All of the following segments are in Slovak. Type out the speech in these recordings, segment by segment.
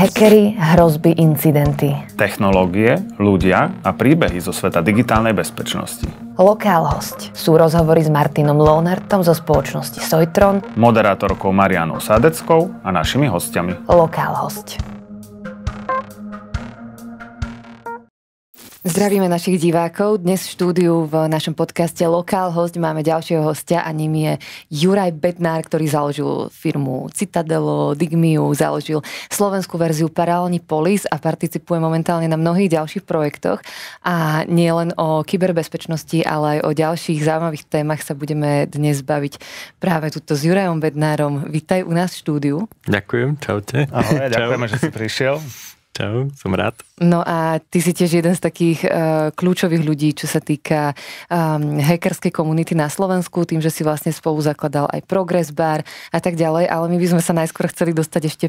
Hekery, hrozby, incidenty. Technológie, ľudia a príbehy zo sveta digitálnej bezpečnosti. Lokál host sú rozhovory s Martinom Lonertom zo spoločnosti Sojtron, moderátorkou Marianou Sadeckou a našimi hostiami. Lokál host. Zdravíme našich divákov. Dnes v štúdiu v našom podcaste Lokál host máme ďalšieho hostia a ním je Juraj Bednár, ktorý založil firmu Citadelo, Digmiu, založil slovenskú verziu Paralelní polis a participuje momentálne na mnohých ďalších projektoch. A nie len o kyberbezpečnosti, ale aj o ďalších zaujímavých témach sa budeme dnes baviť práve tuto s Jurajom Bednárom. Vítaj u nás v štúdiu. Ďakujem, čaute. Ahoj, ďakujeme, že si prišiel. Čau, som rád. No a ty si tiež jeden z takých uh, kľúčových ľudí, čo sa týka um, hackerskej komunity na Slovensku, tým, že si vlastne spolu zakladal aj Progress Bar a tak ďalej, ale my by sme sa najskôr chceli dostať ešte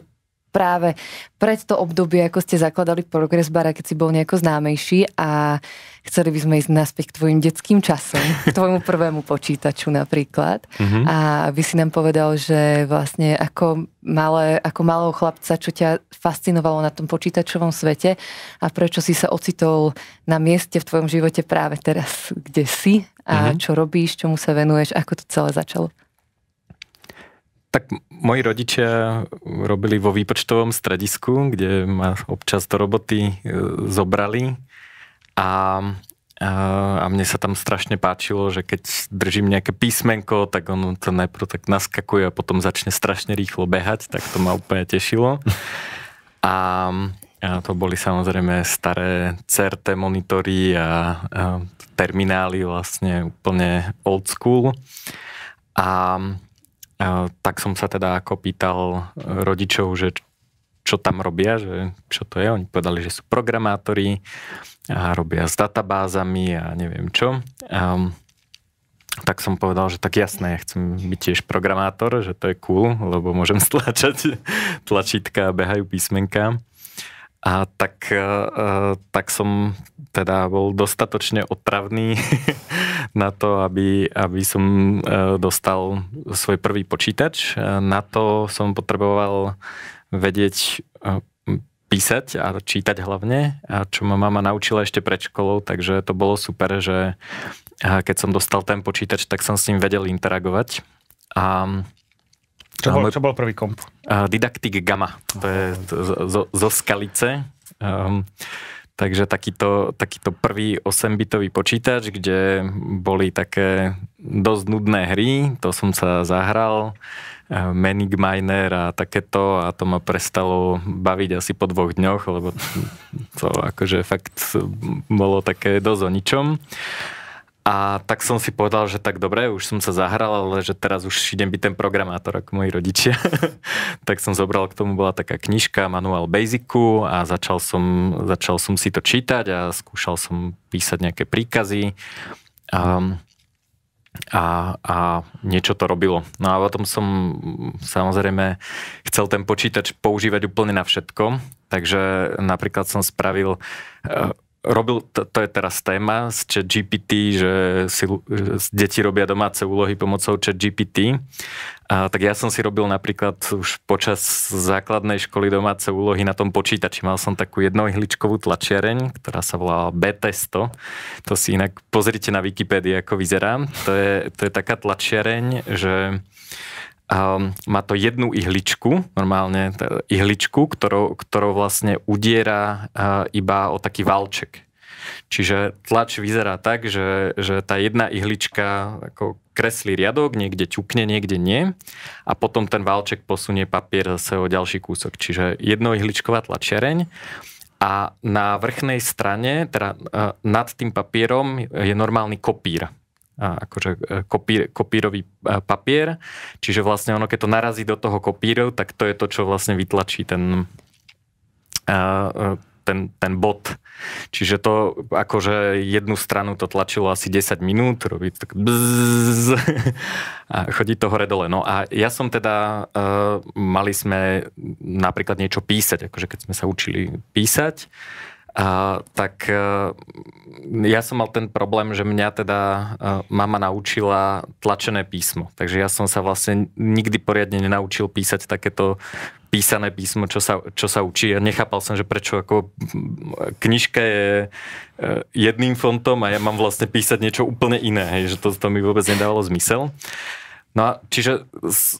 práve pred to obdobie, ako ste zakladali Progress Bar, keď si bol nejako známejší a uh, chceli by sme ísť naspäť k tvojim detským časom, k tvojmu prvému počítaču napríklad. Mm-hmm. A by si nám povedal, že vlastne ako, malé, ako malého chlapca, čo ťa fascinovalo na tom počítačovom svete a prečo si sa ocitol na mieste v tvojom živote práve teraz, kde si a mm-hmm. čo robíš, čomu sa venuješ, ako to celé začalo. Tak moji rodičia robili vo výpočtovom stredisku, kde ma občas do roboty e, zobrali a a mne sa tam strašne páčilo, že keď držím nejaké písmenko, tak on to najprv tak naskakuje a potom začne strašne rýchlo behať, tak to ma úplne tešilo. A, a to boli samozrejme staré CRT monitory a, a terminály vlastne úplne old school. A, a tak som sa teda ako pýtal rodičov, že čo tam robia, že čo to je. Oni povedali, že sú programátori a robia s databázami a neviem čo. Um, tak som povedal, že tak jasné, ja chcem byť tiež programátor, že to je cool, lebo môžem stlačať tlačítka a behajú písmenka. A tak, e, e, tak som teda bol dostatočne otravný na to, aby, aby som e, dostal svoj prvý počítač. Na to som potreboval vedieť písať a čítať hlavne, a čo ma mama naučila ešte pred školou, takže to bolo super, že keď som dostal ten počítač, tak som s ním vedel interagovať. A čo bol, môj, čo bol prvý komp? Didaktik Gamma, to je to, zo, zo Skalice. Um, takže takýto, takýto prvý 8-bitový počítač, kde boli také dosť nudné hry, to som sa zahral. Manic Miner a takéto a to ma prestalo baviť asi po dvoch dňoch, lebo to akože fakt bolo také dosť o ničom. A tak som si povedal, že tak dobre, už som sa zahral, ale že teraz už idem byť ten programátor ako moji rodičia. tak som zobral, k tomu bola taká knižka Manuál Basicu a začal som, začal som si to čítať a skúšal som písať nejaké príkazy. Um, a, a niečo to robilo. No a potom som mm, samozrejme chcel ten počítač používať úplne na všetko, takže napríklad som spravil eh, robil, to, to je teraz téma z chat GPT, že si že deti robia domáce úlohy pomocou chat GPT. A, tak ja som si robil napríklad už počas základnej školy domáce úlohy na tom počítači. Mal som takú jednoihličkovú tlačiareň, ktorá sa volala B-testo. To si inak pozrite na Wikipédii, ako vyzerá. To je, to je taká tlačiareň, že Ehm, má to jednu ihličku, normálne ihličku, ktorou, ktorou vlastne udiera eh, iba o taký valček. Čiže tlač vyzerá tak, že, že tá jedna ihlička ako kreslí riadok, niekde ťukne, niekde nie a potom ten valček posunie papier zase o ďalší kúsok. Čiže jednoihličková tlačiareň a na vrchnej strane, teda eh, nad tým papierom je normálny kopír akože e, kopír, kopírový e, papier, čiže vlastne ono, keď to narazí do toho kopíru, tak to je to, čo vlastne vytlačí ten, e, ten, ten bod. Čiže to akože jednu stranu to tlačilo asi 10 minút, robí to tak bzzz, a chodí to hore dole. No a ja som teda, mali sme napríklad niečo písať, akože keď sme sa učili písať, a, tak e, ja som mal ten problém, že mňa teda e, mama naučila tlačené písmo. Takže ja som sa vlastne nikdy poriadne nenaučil písať takéto písané písmo, čo sa, čo sa učí. Ja nechápal som, že prečo ako knižka je e, jedným fontom a ja mám vlastne písať niečo úplne iné, hej, že to, to mi vôbec nedávalo zmysel. No a čiže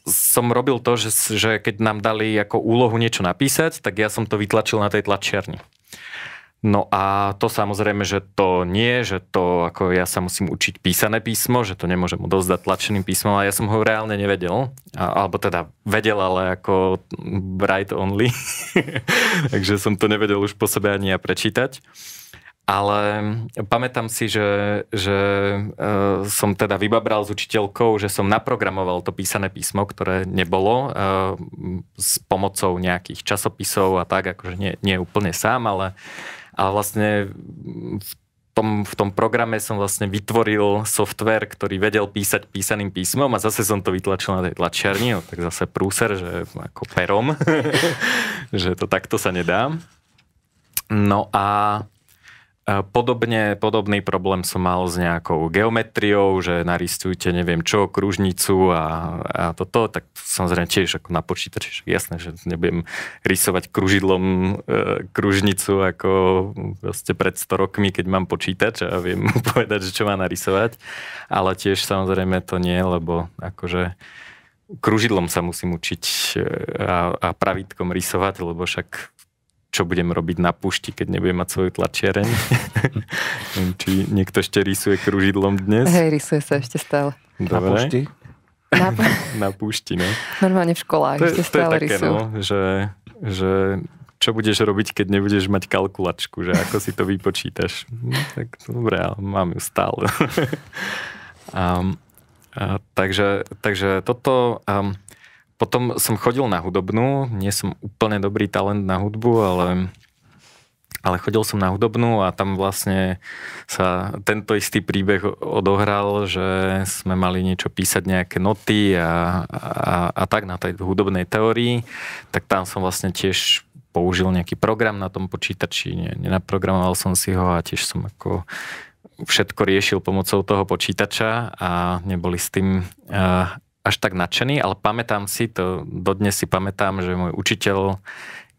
som robil to, že, že keď nám dali ako úlohu niečo napísať, tak ja som to vytlačil na tej tlačiarni. No a to samozrejme, že to nie, že to ako ja sa musím učiť písané písmo, že to nemôžem odovzdať tlačeným písmom a ja som ho reálne nevedel. A, alebo teda vedel, ale ako write only. Takže som to nevedel už po sebe ani ja prečítať. Ale pamätám si, že, že e, som teda vybabral s učiteľkou, že som naprogramoval to písané písmo, ktoré nebolo, e, s pomocou nejakých časopisov a tak, akože nie, nie úplne sám, ale a vlastne v tom, v tom programe som vlastne vytvoril software, ktorý vedel písať písaným písmom a zase som to vytlačil na tej tlačiarni, no, tak zase prúser, že ako perom, že to takto sa nedá. No a Podobne, podobný problém som mal s nejakou geometriou, že naristujte neviem čo, kružnicu a, a toto, tak samozrejme tiež ako na počítači, jasné, že nebudem rysovať kružidlom e, kružnicu ako vlastne pred 100 rokmi, keď mám počítač a viem povedať, že čo má narysovať, ale tiež samozrejme to nie, lebo akože kružidlom sa musím učiť e, a, a pravidkom rysovať, lebo však čo budem robiť na pušti, keď nebudem mať svoju tlačiareň. Či niekto ešte rysuje kružidlom dnes? Hej, rysuje sa ešte stále. Dobre. Na pušti? Na, na pušti, no. Normálne v školách to ešte stále to je také, rysujú. No, že, že čo budeš robiť, keď nebudeš mať kalkulačku, že ako si to vypočítaš. No, tak dobre, ale mám ju stále. um, a, takže, takže toto... Um, potom som chodil na hudobnú, nie som úplne dobrý talent na hudbu, ale, ale chodil som na hudobnú a tam vlastne sa tento istý príbeh odohral, že sme mali niečo písať, nejaké noty a, a, a tak na tej hudobnej teórii, tak tam som vlastne tiež použil nejaký program na tom počítači, nie, nenaprogramoval som si ho a tiež som ako všetko riešil pomocou toho počítača a neboli s tým uh, až tak nadšený, ale pamätám si to, dodnes si pamätám, že môj učiteľ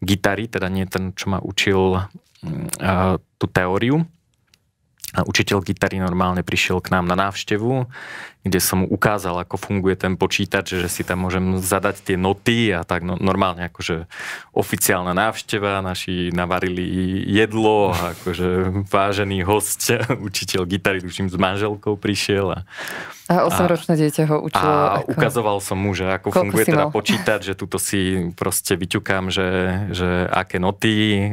gitary, teda nie ten, čo ma učil uh, tú teóriu, a učiteľ gitary normálne prišiel k nám na návštevu, kde som ukázal, ako funguje ten počítač, že si tam môžem zadať tie noty a tak no, normálne akože oficiálna návšteva, naši navarili jedlo akože vážený host, učiteľ gitary, tuším s manželkou prišiel a a 8-ročné dieťa ho učilo. A ako... ukazoval som mu, že ako funguje teda počítač, že tuto si proste vyťukám, že, že aké noty, eh,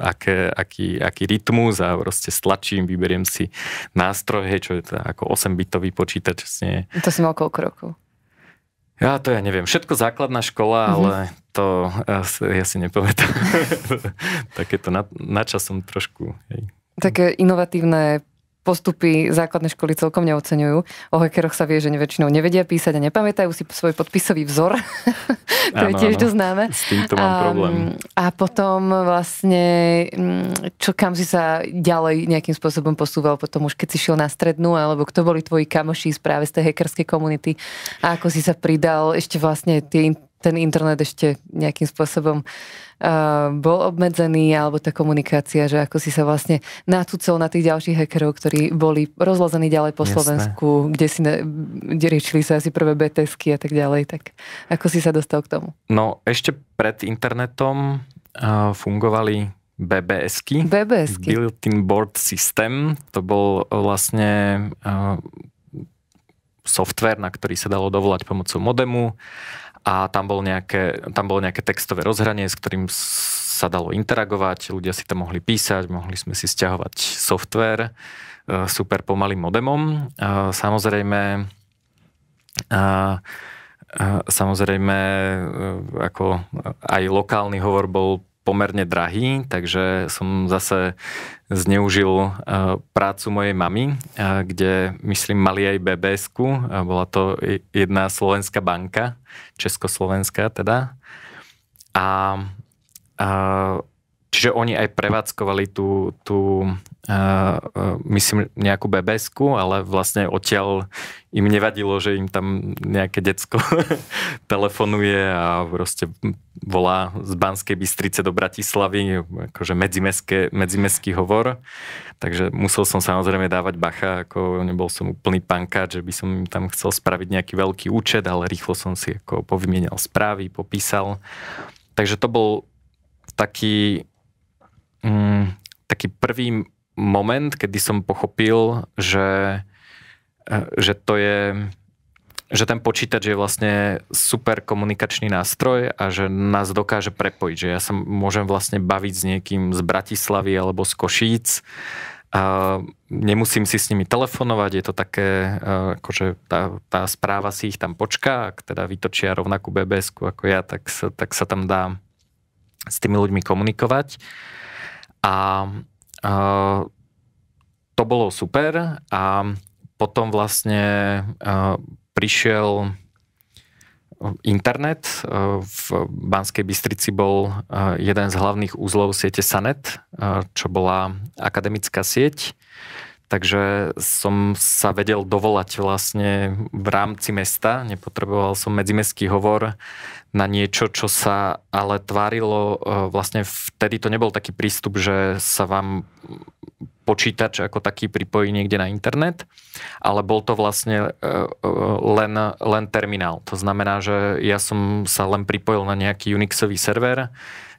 aké, aký, aký rytmus a proste stlačím, vyberiem si nástroje, čo je to ako 8-bitový počítač presne. To si mal koľko rokov? Ja to ja neviem. Všetko základná škola, mm-hmm. ale to ja, si, ja si nepamätám. Takéto na, na čas trošku. Hej. Také inovatívne postupy základnej školy celkom neoceňujú. O hekeroch sa vie, že väčšinou nevedia písať a nepamätajú si svoj podpisový vzor. to ano, je tiež to známe. S týmto mám a, problém. A potom vlastne, mm, čo kam si sa ďalej nejakým spôsobom posúval, potom už keď si šiel na strednú, alebo kto boli tvoji kamoši práve z tej hackerskej komunity a ako si sa pridal ešte vlastne tie ten internet ešte nejakým spôsobom uh, bol obmedzený, alebo tá komunikácia, že ako si sa vlastne natúcol na tých ďalších hackerov, ktorí boli rozlazení ďalej po Jasné. Slovensku, kde si ne, kde sa asi prvé BTSky a tak ďalej, tak ako si sa dostal k tomu? No, ešte pred internetom uh, fungovali BBSky. BBSky. Built-in Board System. To bol vlastne uh, software, na ktorý sa dalo dovolať pomocou modemu a tam bolo nejaké, tam bolo nejaké textové rozhranie, s ktorým sa dalo interagovať, ľudia si tam mohli písať, mohli sme si stiahovať software e, super pomalým modemom. E, samozrejme, e, samozrejme, ako aj lokálny hovor bol pomerne drahý, takže som zase zneužil e, prácu mojej mamy, e, kde myslím mali aj bbs e, bola to jedna slovenská banka, československá teda. A, a Čiže oni aj prevádzkovali tú, tú uh, myslím, nejakú bebesku, ale vlastne odtiaľ im nevadilo, že im tam nejaké decko telefonuje a proste volá z Banskej Bystrice do Bratislavy, akože medzimeské, medzimeský hovor. Takže musel som samozrejme dávať bacha, ako nebol som úplný pankáč, že by som im tam chcel spraviť nejaký veľký účet, ale rýchlo som si ako povymienal správy, popísal. Takže to bol taký mm, taký prvý moment, kedy som pochopil, že, eh, že to je že ten počítač je vlastne super komunikačný nástroj a že nás dokáže prepojiť, že ja sa môžem vlastne baviť s niekým z Bratislavy alebo z Košíc a nemusím si s nimi telefonovať, je to také, eh, akože tá, tá správa si ich tam počká, ak teda vytočia rovnakú bbs ako ja, tak sa, tak sa tam dá s tými ľuďmi komunikovať. A a to bolo super a potom vlastne prišiel internet. V Banskej Bystrici bol jeden z hlavných úzlov siete Sanet, čo bola akademická sieť, Takže som sa vedel dovolať vlastne v rámci mesta, nepotreboval som medzimestský hovor na niečo, čo sa ale tvárilo, e, vlastne vtedy to nebol taký prístup, že sa vám počítač ako taký pripojí niekde na internet, ale bol to vlastne e, e, len, len terminál. To znamená, že ja som sa len pripojil na nejaký Unixový server,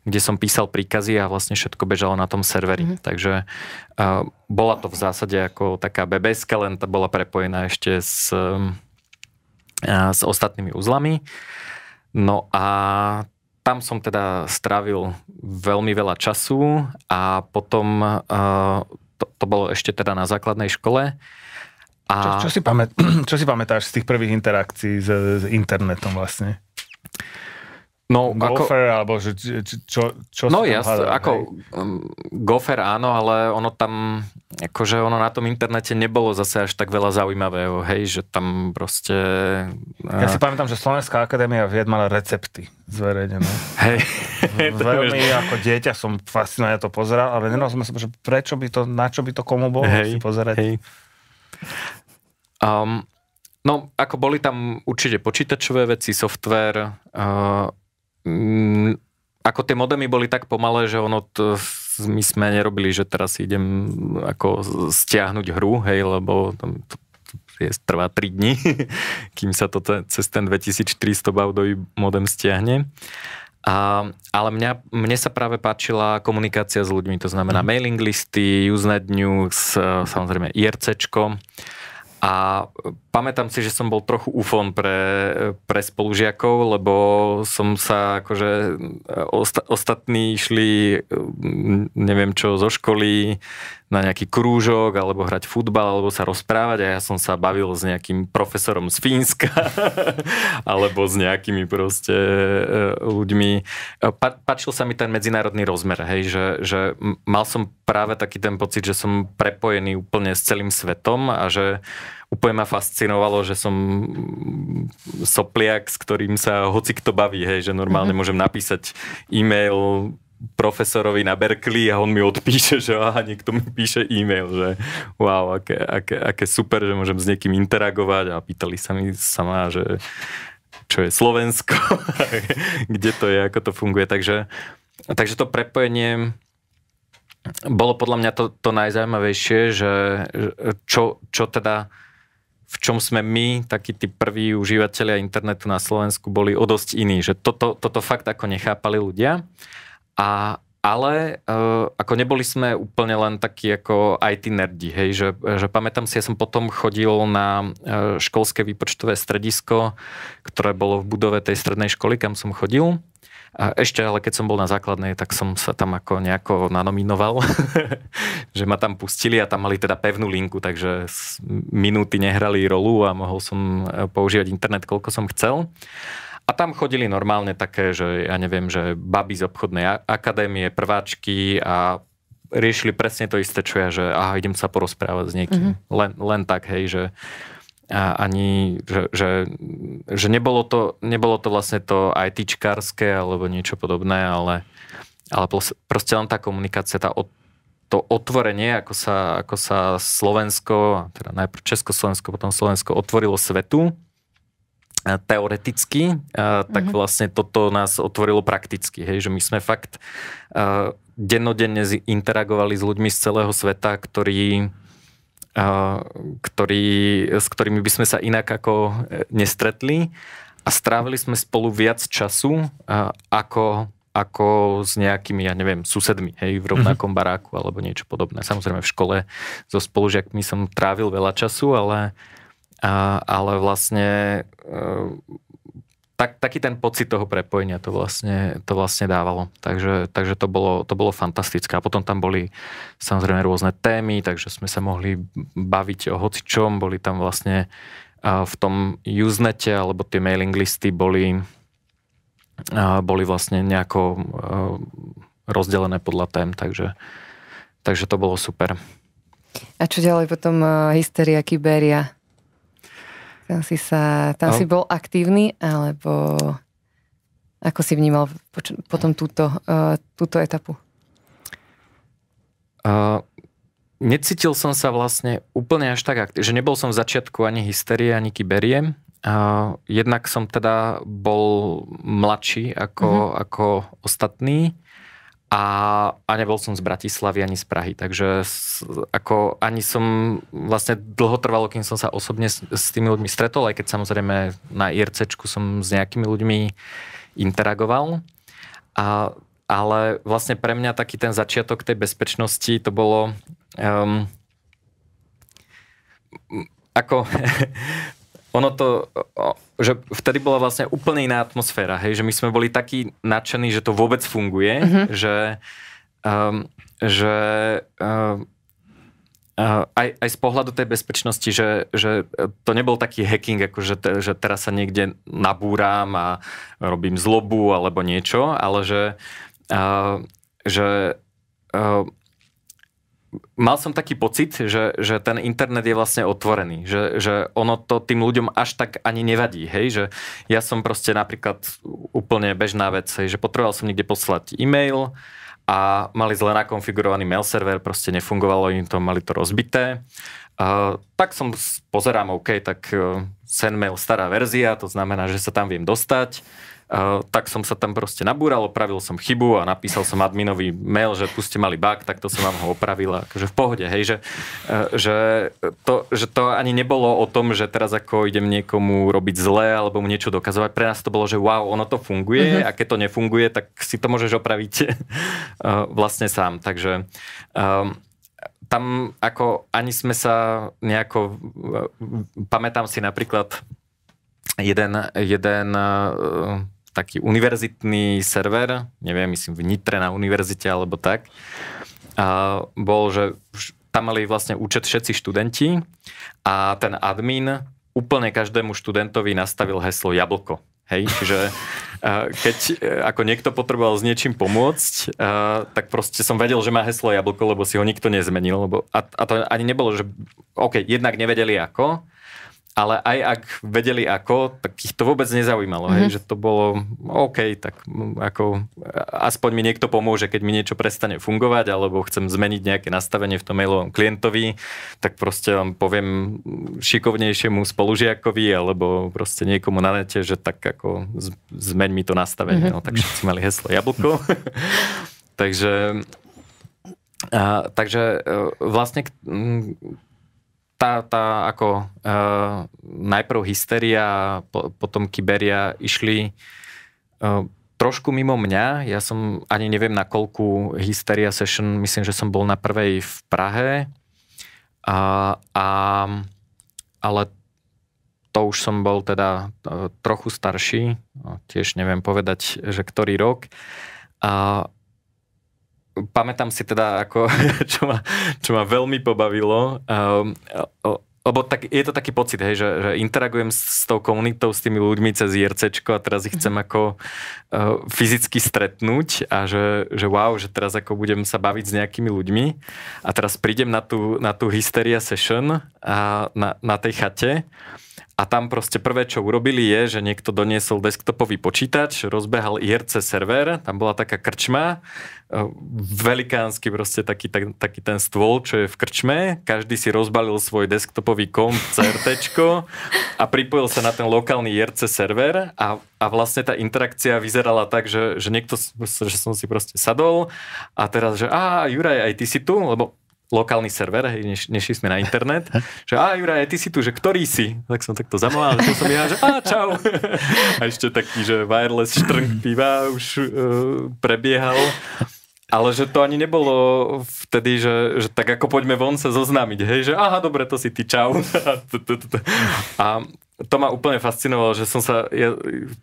kde som písal príkazy a vlastne všetko bežalo na tom serveri. Mm-hmm. Takže uh, bola to v zásade ako taká BBS, len tá bola prepojená ešte s, uh, s ostatnými uzlami. No a tam som teda strávil veľmi veľa času a potom uh, to, to bolo ešte teda na základnej škole. A... Čo, čo, si pamät, čo si pamätáš z tých prvých interakcií s, s internetom vlastne? No, gofer, ako, alebo že, čo, čo No jasne, hádal, ako um, gofer áno, ale ono tam, akože ono na tom internete nebolo zase až tak veľa zaujímavého, hej, že tam proste... Ja a... Eh, si pamätám, že Slovenská akadémia vied mala recepty zverejnené. Hej. Veľmi ako dieťa som fascinálne to pozeral, ale nerozumiem som, že prečo by to, na čo by to komu bolo hej, si pozerať. Hej. Um, No, ako boli tam určite počítačové veci, software, uh, Mm, ako tie modemy boli tak pomalé, že ono to, my sme nerobili, že teraz idem mm, ako stiahnuť hru, hej, lebo tam to, je, trvá 3 dní, kým sa to te, cez ten 2400 baudový modem stiahne. A, ale mňa, mne sa práve páčila komunikácia s ľuďmi, to znamená mm. mailing listy, Usenet News, e, samozrejme IRCčko. A e, pamätám si, že som bol trochu ufon pre, e, pre spolužiakov, lebo som sa akože e, osta, ostatní išli, neviem čo, zo školy, na nejaký krúžok, alebo hrať futbal, alebo sa rozprávať a ja som sa bavil s nejakým profesorom z Fínska, alebo s nejakými proste e, ľuďmi. E, pa- pačil sa mi ten medzinárodný rozmer, hej, že, že mal som práve taký ten pocit, že som prepojený úplne s celým svetom a že úplne ma fascinovalo, že som sopliak, s ktorým sa hoci kto baví, hej, že normálne mm-hmm. môžem napísať e-mail profesorovi na Berkeley a on mi odpíše, že aha, niekto mi píše e-mail, že wow, aké, aké, aké super, že môžem s niekým interagovať a pýtali sa mi sama, že čo je Slovensko, kde to je, ako to funguje. Takže, takže to prepojenie bolo podľa mňa to, to najzaujímavejšie, že čo, čo teda v čom sme my, takí tí prví užívateľia internetu na Slovensku, boli o dosť iní. Že toto, toto fakt ako nechápali ľudia. A, ale uh, ako neboli sme úplne len takí ako IT nerdi, hej, že, že pamätám si, ja som potom chodil na e, školské výpočtové stredisko, ktoré bolo v budove tej strednej školy, kam som chodil. A ešte, ale keď som bol na základnej, tak som sa tam ako nejako nanominoval, že ma tam pustili a tam mali teda pevnú linku, takže minúty nehrali rolu a mohol som e, používať internet, koľko som chcel. A tam chodili normálne také, že ja neviem, že baby z obchodnej akadémie, prváčky a riešili presne to isté, čo ja, že aha, idem sa porozprávať s niekým. Mm-hmm. Len, len tak, hej, že a ani, že, že, že nebolo, to, nebolo to vlastne to ITčkárske alebo niečo podobné, ale, ale proste len tá komunikácia, tá od, to otvorenie, ako sa, ako sa Slovensko, teda najprv Československo, potom Slovensko otvorilo svetu, teoreticky, tak mhm. vlastne toto nás otvorilo prakticky, hej, že my sme fakt dennodenne interagovali s ľuďmi z celého sveta, ktorí ktorí, s ktorými by sme sa inak ako e, nestretli a strávili sme spolu viac času ako, ako s nejakými, ja neviem, susedmi hej, v mhm. rovnakom mm-hmm. baráku alebo niečo podobné. Samozrejme v škole so spolužiakmi som trávil veľa času, ale uh, a, ale vlastne e, tak, taký ten pocit toho prepojenia to vlastne, to vlastne dávalo. Takže, takže to, bolo, to bolo fantastické. A potom tam boli samozrejme rôzne témy, takže sme sa mohli baviť o hocičom. Boli tam vlastne v tom Usenete, alebo tie mailing listy boli, boli vlastne nejako e, rozdelené podľa tém, takže, takže to bolo super. A čo ďalej potom e, hysteria, kyberia? Tam si, sa, tam si bol aktívny, alebo ako si vnímal potom túto, uh, túto etapu? Uh, necítil som sa vlastne úplne až tak aktívny, že nebol som v začiatku ani hysterie, ani kyberiem. Uh, jednak som teda bol mladší ako, uh-huh. ako ostatní a, a nebol som z Bratislavy ani z Prahy, takže s, ako ani som vlastne dlho trvalo, kým som sa osobne s, s tými ľuďmi stretol, aj keď samozrejme na IRCčku som s nejakými ľuďmi interagoval. A, ale vlastne pre mňa taký ten začiatok tej bezpečnosti to bolo um, ako ono to, že vtedy bola vlastne úplne iná atmosféra, hej, že my sme boli takí nadšení, že to vôbec funguje, uh-huh. že, um, že um, Uh, aj, aj z pohľadu tej bezpečnosti, že, že to nebol taký hacking, ako že, te, že teraz sa niekde nabúram a robím zlobu alebo niečo, ale že, uh, že uh, mal som taký pocit, že, že ten internet je vlastne otvorený, že, že ono to tým ľuďom až tak ani nevadí, hej, že ja som proste napríklad úplne bežná vec, hej, že potreboval som niekde poslať e-mail a mali zle nakonfigurovaný mail server, proste nefungovalo im to, mali to rozbité. Uh, tak som, pozerám, OK, tak uh, e, sendmail stará verzia, to znamená, že sa tam viem dostať tak som sa tam proste nabúral, opravil som chybu a napísal som Adminový mail, že tu ste mali bug, tak to som vám ho opravil a akože v pohode, hej, že, e, že, to, že to ani nebolo o tom, že teraz ako idem niekomu robiť zle alebo mu niečo dokazovať. Pre nás to bolo, že wow, ono to funguje uh-huh. a keď to nefunguje, tak si to môžeš opraviť e, vlastne sám. Takže um, tam ako ani sme sa nejako, pamätám si napríklad jeden, jeden taký univerzitný server, neviem, myslím v Nitre na univerzite alebo tak, a bol, že tam mali vlastne účet všetci študenti a ten admin úplne každému študentovi nastavil heslo jablko. Hej, že keď e, ako niekto potreboval s niečím pomôcť, e, tak proste som vedel, že má heslo jablko, lebo si ho nikto nezmenil. Lebo, a, a to ani nebolo, že OK, jednak nevedeli ako, ale aj ak vedeli ako, tak ich to vôbec nezaujímalo, mm-hmm. hej, mhm. že to bolo OK, tak ako aspoň mi niekto pomôže, keď mi niečo prestane fungovať, alebo chcem zmeniť nejaké nastavenie v tom mailovom klientovi, tak proste vám poviem šikovnejšiemu spolužiakovi, alebo proste niekomu na nete, že tak ako zmeň mi to nastavenie, mm-hmm. no tak všetci mali heslo jablko. takže a, takže e, vlastne tá, tá ako uh, najprv hysteria, po, potom kyberia išli uh, trošku mimo mňa. Ja som ani neviem na koľku hysteria session, myslím, že som bol na prvej v Prahe. A, a, ale to už som bol teda e, trochu starší, no, tiež neviem povedať, že ktorý rok. Uh, pamätám si teda, ako, čo, ma, čo ma veľmi pobavilo, um, o, lebo tak, je to taký pocit, hej, že, že interagujem s, s tou komunitou, s tými ľuďmi cez IRCčko a teraz ich chcem mhm. ako uh, fyzicky stretnúť a že, že wow, že teraz ako budem sa baviť s nejakými ľuďmi a teraz prídem na tú, na tú hysteria session a na, na tej chate a tam proste prvé, čo urobili je, že niekto doniesol desktopový počítač, rozbehal IRC server, tam bola taká krčma, e, velikánsky proste taký, tak, taký ten stôl, čo je v krčme, každý si rozbalil svoj desktopový komp, CRT a pripojil sa na ten lokálny IRC server a, a vlastne tá interakcia vyzerala tak, že, že niekto, že som si proste sadol a teraz, že a Juraj, aj ty si tu, lebo lokálny server, hej, neš, nešli sme na internet, že a Juraj, ty si tu, že ktorý si? Tak som takto zamoval, že som ja, že a čau. A ešte taký, že wireless štrnk piva už uh, prebiehal. Ale že to ani nebolo vtedy, že, že tak ako poďme von sa zoznámiť, hej, že aha, dobre, to si ty, čau. A to ma úplne fascinovalo, že som sa, ja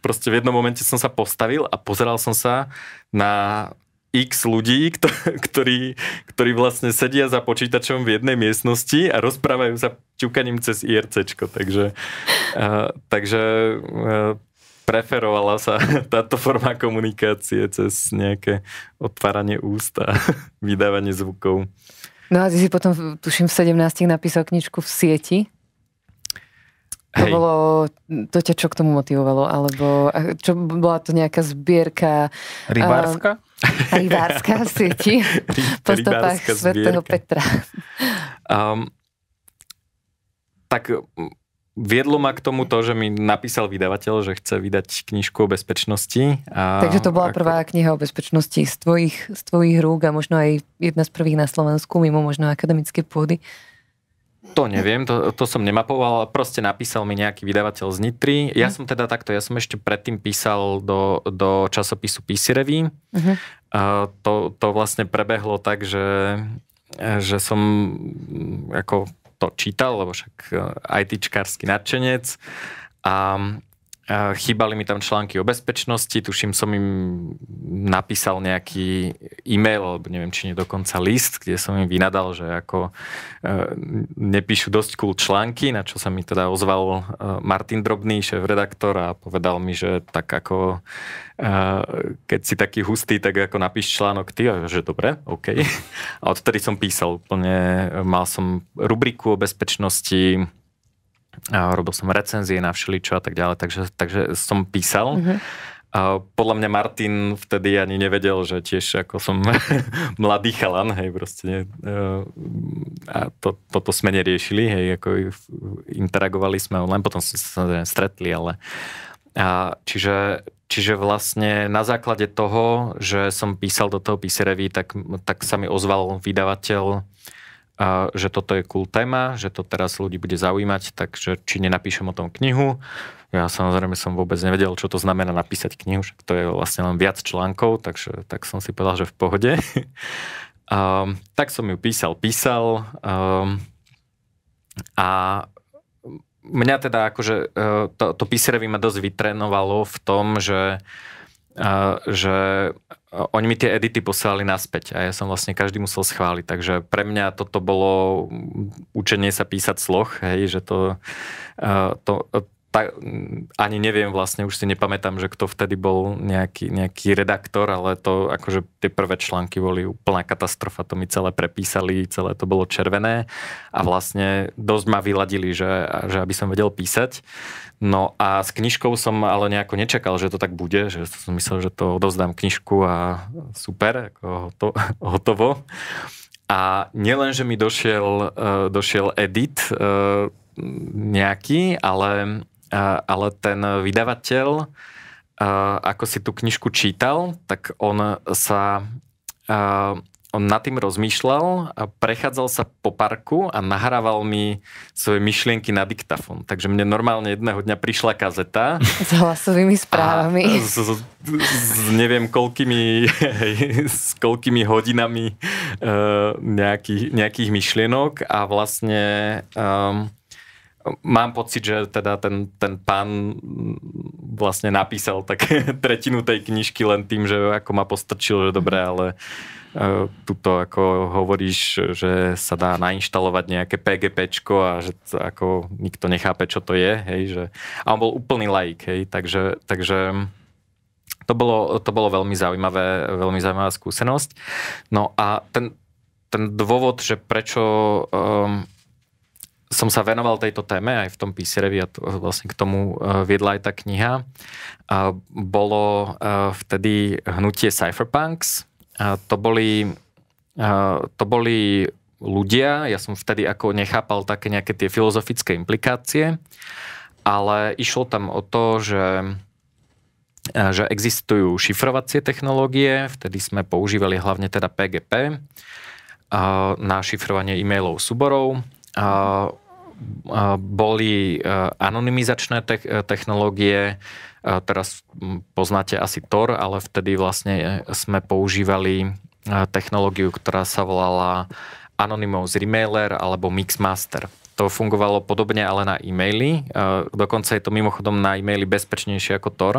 proste v jednom momente som sa postavil a pozeral som sa na x ľudí, ktorí, ktorí vlastne sedia za počítačom v jednej miestnosti a rozprávajú sa ťukaním cez IRC. Takže, takže preferovala sa táto forma komunikácie cez nejaké otváranie úst a vydávanie zvukov. No a ty si potom, tuším, v 17 napísal knižku v sieti. Hej. To bolo, to ťa čo k tomu motivovalo? Alebo čo bola to nejaká zbierka? Rybárska? A, Rybárska v sieti po stopách svätého Petra. Um, tak viedlo ma k tomu to, že mi napísal vydavateľ, že chce vydať knižku o bezpečnosti. A Takže to bola ako... prvá kniha o bezpečnosti z tvojich, z tvojich rúk a možno aj jedna z prvých na Slovensku, mimo možno akademické pôdy. To neviem, to, to som nemapoval, proste napísal mi nejaký vydavateľ z Nitry. Ja mm. som teda takto, ja som ešte predtým písal do, do časopisu PC Review. uh mhm. Uh, to, to vlastne prebehlo tak, že, že som mm, ako to čítal, lebo však e, ITčkársky nadšenec a, Chýbali mi tam články o bezpečnosti, tuším som im napísal nejaký e-mail, alebo neviem, či nie dokonca list, kde som im vynadal, že ako e, nepíšu dosť cool články, na čo sa mi teda ozval e, Martin Drobný, šéf-redaktor a povedal mi, že tak ako e, keď si taký hustý, tak ako napíš článok ty, a že dobre, OK. A odtedy som písal úplne, mal som rubriku o bezpečnosti, a robil som recenzie na všeličo a tak ďalej, takže, takže som písal. Mm-hmm. A podľa mňa Martin vtedy ani nevedel, že tiež ako som mladý chalan, hej, proste nie, a to, toto sme neriešili, hej, ako interagovali sme online, potom sme sa stretli, ale a čiže, čiže vlastne na základe toho, že som písal do toho PC tak, tak sa mi ozval vydavateľ a že toto je cool téma, že to teraz ľudí bude zaujímať, takže či nenapíšem o tom knihu. Ja samozrejme som vôbec nevedel, čo to znamená napísať knihu, že to je vlastne len viac článkov, takže tak som si povedal, že v pohode. a, ehm, tak som ju písal, písal a, ehm, a mňa teda akože e, to, to písarevy ma dosť vytrenovalo v tom, že, a, e, že oni mi tie edity posielali naspäť a ja som vlastne každý musel schváliť. Takže pre mňa toto bolo učenie sa písať sloh, hej, že to, e, to, ta, ani neviem vlastne, už si nepamätám, že kto vtedy bol nejaký, nejaký redaktor, ale to akože tie prvé články boli úplná katastrofa, to mi celé prepísali, celé to bolo červené a vlastne dosť ma vyladili, že, že aby som vedel písať. No a s knižkou som ale nejako nečakal, že to tak bude, že som myslel, že to odozdám knižku a super, ako hoto, hotovo. A nielen, že mi došiel, eh, došiel edit eh, nejaký, ale ale ten vydavateľ, ako si tú knižku čítal, tak on sa on nad tým rozmýšľal a prechádzal sa po parku a nahrával mi svoje myšlienky na diktafon. Takže mne normálne jedného dňa prišla kazeta. S hlasovými správami. S, s, s neviem koľkými, s koľkými hodinami uh, nejakých, nejakých myšlienok a vlastne... um, Mám pocit, že teda ten, ten pán vlastne napísal tak tretinu tej knižky len tým, že ako ma postrčil, že dobre, mhm. ale e, tuto ako hovoríš, že sa dá nainštalovať nejaké PGP a že to ako nikto nechápe, čo to je, hej, že... A on bol úplný laik, hej, takže, takže to bolo, to bolo veľmi zaujímavé, veľmi zaujímavá skúsenosť. No a ten, ten dôvod, že prečo um, som sa venoval tejto téme aj v tom písrevi a e, vlastne k tomu e, viedla aj tá kniha. E, bolo vtedy hnutie Cypherpunks. To boli, to boli ľudia, ja som vtedy ako nechápal také nejaké tie filozofické implikácie, ale išlo tam o to, že že existujú šifrovacie technológie, vtedy sme používali hlavne teda PGP na šifrovanie e-mailov súborov boli e, anonymizačné e, technológie, e, teraz poznáte asi Tor, ale vtedy vlastne sme používali technológiu, ktorá sa volala Anonymous Remailer alebo Mixmaster. To fungovalo podobne, ale na e-maily. Dokonca je to mimochodom na e-maily bezpečnejšie ako Tor,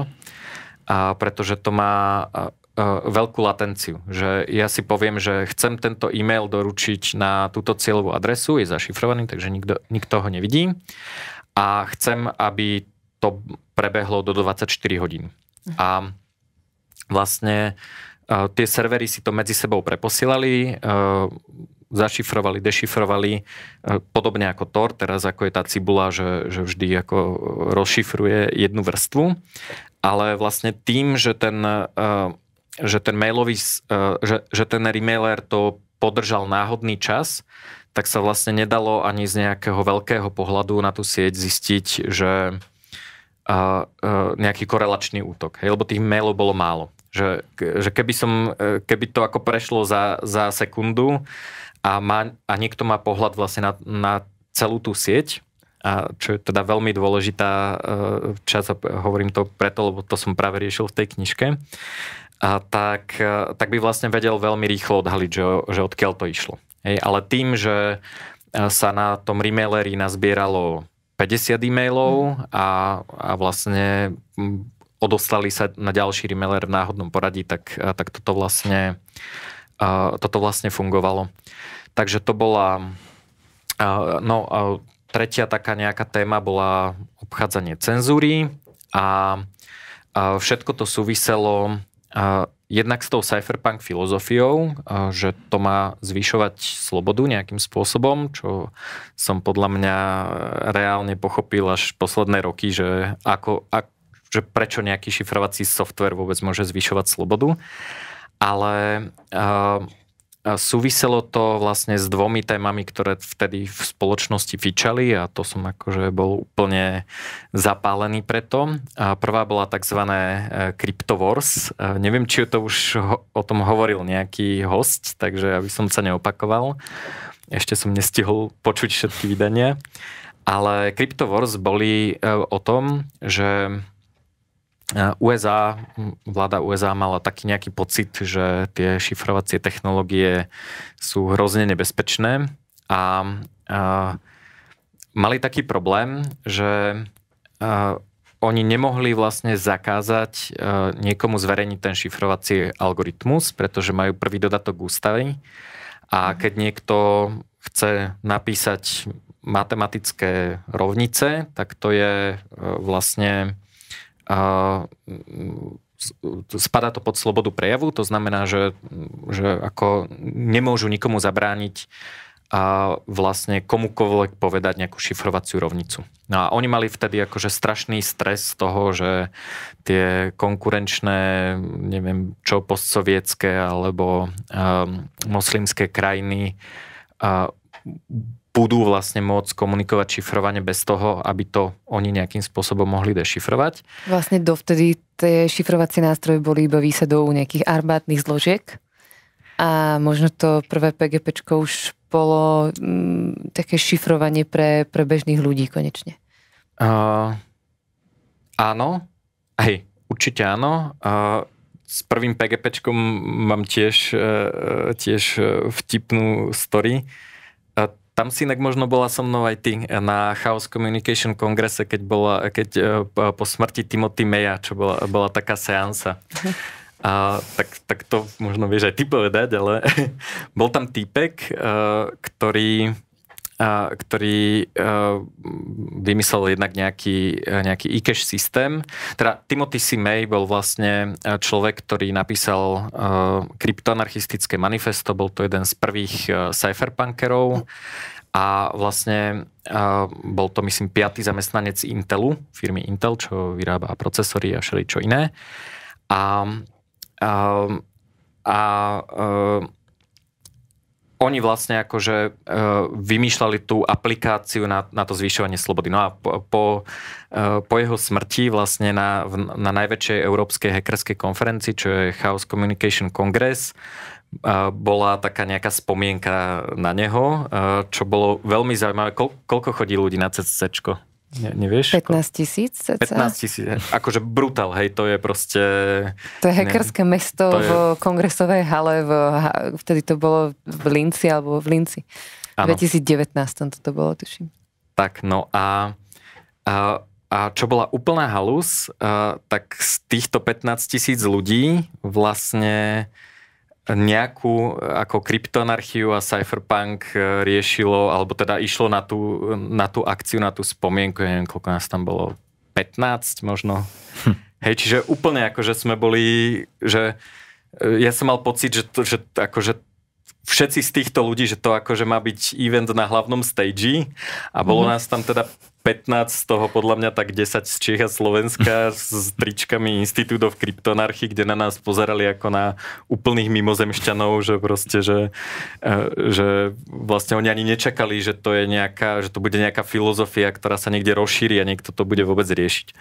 pretože to má E, veľkú latenciu. Že ja si poviem, že chcem tento e-mail doručiť na túto cieľovú adresu, je zašifrovaný, takže nikto, nikto ho nevidí. A chcem, aby to prebehlo do 24 hodín. Mhm. A vlastne uh, tie servery si to medzi sebou preposielali, uh, zašifrovali, dešifrovali, podobne ako Tor, teraz ako je tá cibula, že, že vždy ako rozšifruje jednu vrstvu, ale vlastne tým, že ten že ten mailový, e, že, že ten remailer to podržal náhodný čas, tak sa vlastne nedalo ani z nejakého veľkého pohľadu na tú sieť zistiť, že a, a, e, nejaký korelačný útok, hej, lebo tých mailov bolo málo. Že, že keby, som, e, keby to ako prešlo za, za sekundu a, má, a niekto má pohľad vlastne na, na celú tú sieť, a čo je teda veľmi dôležitá časť, hovorím to preto, lebo to som práve riešil v tej knižke, a tak, e, tak by vlastne vedel veľmi rýchlo odhaliť, že, že odkiaľ to išlo. Hej, ale tým, že e, sa na tom remaileri nazbieralo 50 e-mailov mhm. a, a vlastne odostali sa na ďalší remailer v náhodnom poradí, tak, e, tak toto, vlastne, toto vlastne fungovalo. Takže to bola... No, tretia taká nejaká téma bola obchádzanie cenzúry a všetko to súviselo jednak s tou cypherpunk filozofiou, že to má zvyšovať slobodu nejakým spôsobom, čo som podľa mňa reálne pochopil až posledné roky, že, ako, a, že prečo nejaký šifrovací software vôbec môže zvyšovať slobodu. Ale uh, a súviselo to vlastne s dvomi témami, ktoré vtedy v spoločnosti fičali a to som akože bol úplne zapálený preto. A prvá bola tzv. Wars. A neviem, či to už ho, o tom hovoril nejaký host, takže aby som sa neopakoval. Ešte som nestihol počuť všetky vydania. Ale Crypto Wars boli e, o tom, že USA, vláda USA mala taký nejaký pocit, že tie šifrovacie technológie sú hrozne nebezpečné a, a mali taký problém, že a, oni nemohli vlastne zakázať a, e, niekomu zverejniť ten šifrovací algoritmus, pretože majú prvý dodatok ústavy a mhm. keď niekto chce napísať matematické rovnice, tak to je e, vlastne Mm, spada to pod slobodu prejavu, to znamená, že, že ako nemôžu nikomu zabrániť a vlastne komukoľvek povedať nejakú šifrovaciu rovnicu. No a oni mali vtedy akože strašný stres z toho, že tie konkurenčné, neviem čo, postsovietské alebo um, moslimské krajiny uh, budú vlastne môcť komunikovať šifrovanie bez toho, aby to oni nejakým spôsobom mohli dešifrovať. Vlastne dovtedy tie šifrovacie nástroje boli iba výsadou nejakých armádnych zložiek a možno to prvé PGP už bolo m, mm, také šifrovanie pre, pre bežných ľudí konečne. Uh, áno, aj určite áno. Uh, s prvým PGP mám tiež, uh, tiež e, vtipnú story. Tam si inak možno bola so mnou aj ty e, na Chaos Communication kongrese, keď, bola, e, keď e, po smrti Timothy Maya, čo bola, bola taká seansa. A, tak, tak to možno vieš aj ty povedať, ale bol tam týpek, ktorý ktorý e, vymyslel jednak nejaký, e, nejaký e-cash systém. Teda Timothy C. May bol vlastne e, človek, ktorý napísal kryptoanarchistické manifesto, bol to jeden z prvých cypherpunkerov a vlastne bol to, myslím, piatý zamestnanec Intelu, firmy Intel, čo vyrába procesory a všeličo čo iné. A, a, a, a oni vlastne akože e, vymýšľali tú aplikáciu na, na to zvyšovanie slobody. No a po, po, e, po jeho smrti vlastne na, na najväčšej európskej hackerskej konferencii, čo je Chaos Communication Congress, e, bola taká nejaká spomienka na neho, e, čo bolo veľmi zaujímavé. Koľko chodí ľudí na CCC? Ne, nevieš? 15 tisíc 15 tisíc, akože brutál, hej, to je proste... To je hackerské ne, mesto je... v kongresovej hale, v, vtedy to bolo v Linci, alebo v Linci. Ano. 2019 to bolo, tuším. Tak, no a, a, a čo bola úplná halus, a, tak z týchto 15 tisíc ľudí vlastne nejakú e, ako kryptonarchiu a cypherpunk e, riešilo, alebo teda išlo na tú, na tú akciu, na tú spomienku, ja neviem, koľko nás tam bolo, 15 možno. Hm. Hej, čiže úplne ako, že sme boli, že e, ja som mal pocit, že, to, že akože všetci z týchto ľudí, že to akože má byť event na hlavnom stage a bolo mm-hmm. nás tam teda 15 z toho podľa mňa tak 10 z Čech a Slovenska s tričkami institútov kryptonarchy, kde na nás pozerali ako na úplných mimozemšťanov, že proste, že, e, že vlastne oni ani nečakali, že to je nejaká, že to bude nejaká filozofia, ktorá sa niekde rozšíri a niekto to bude vôbec riešiť.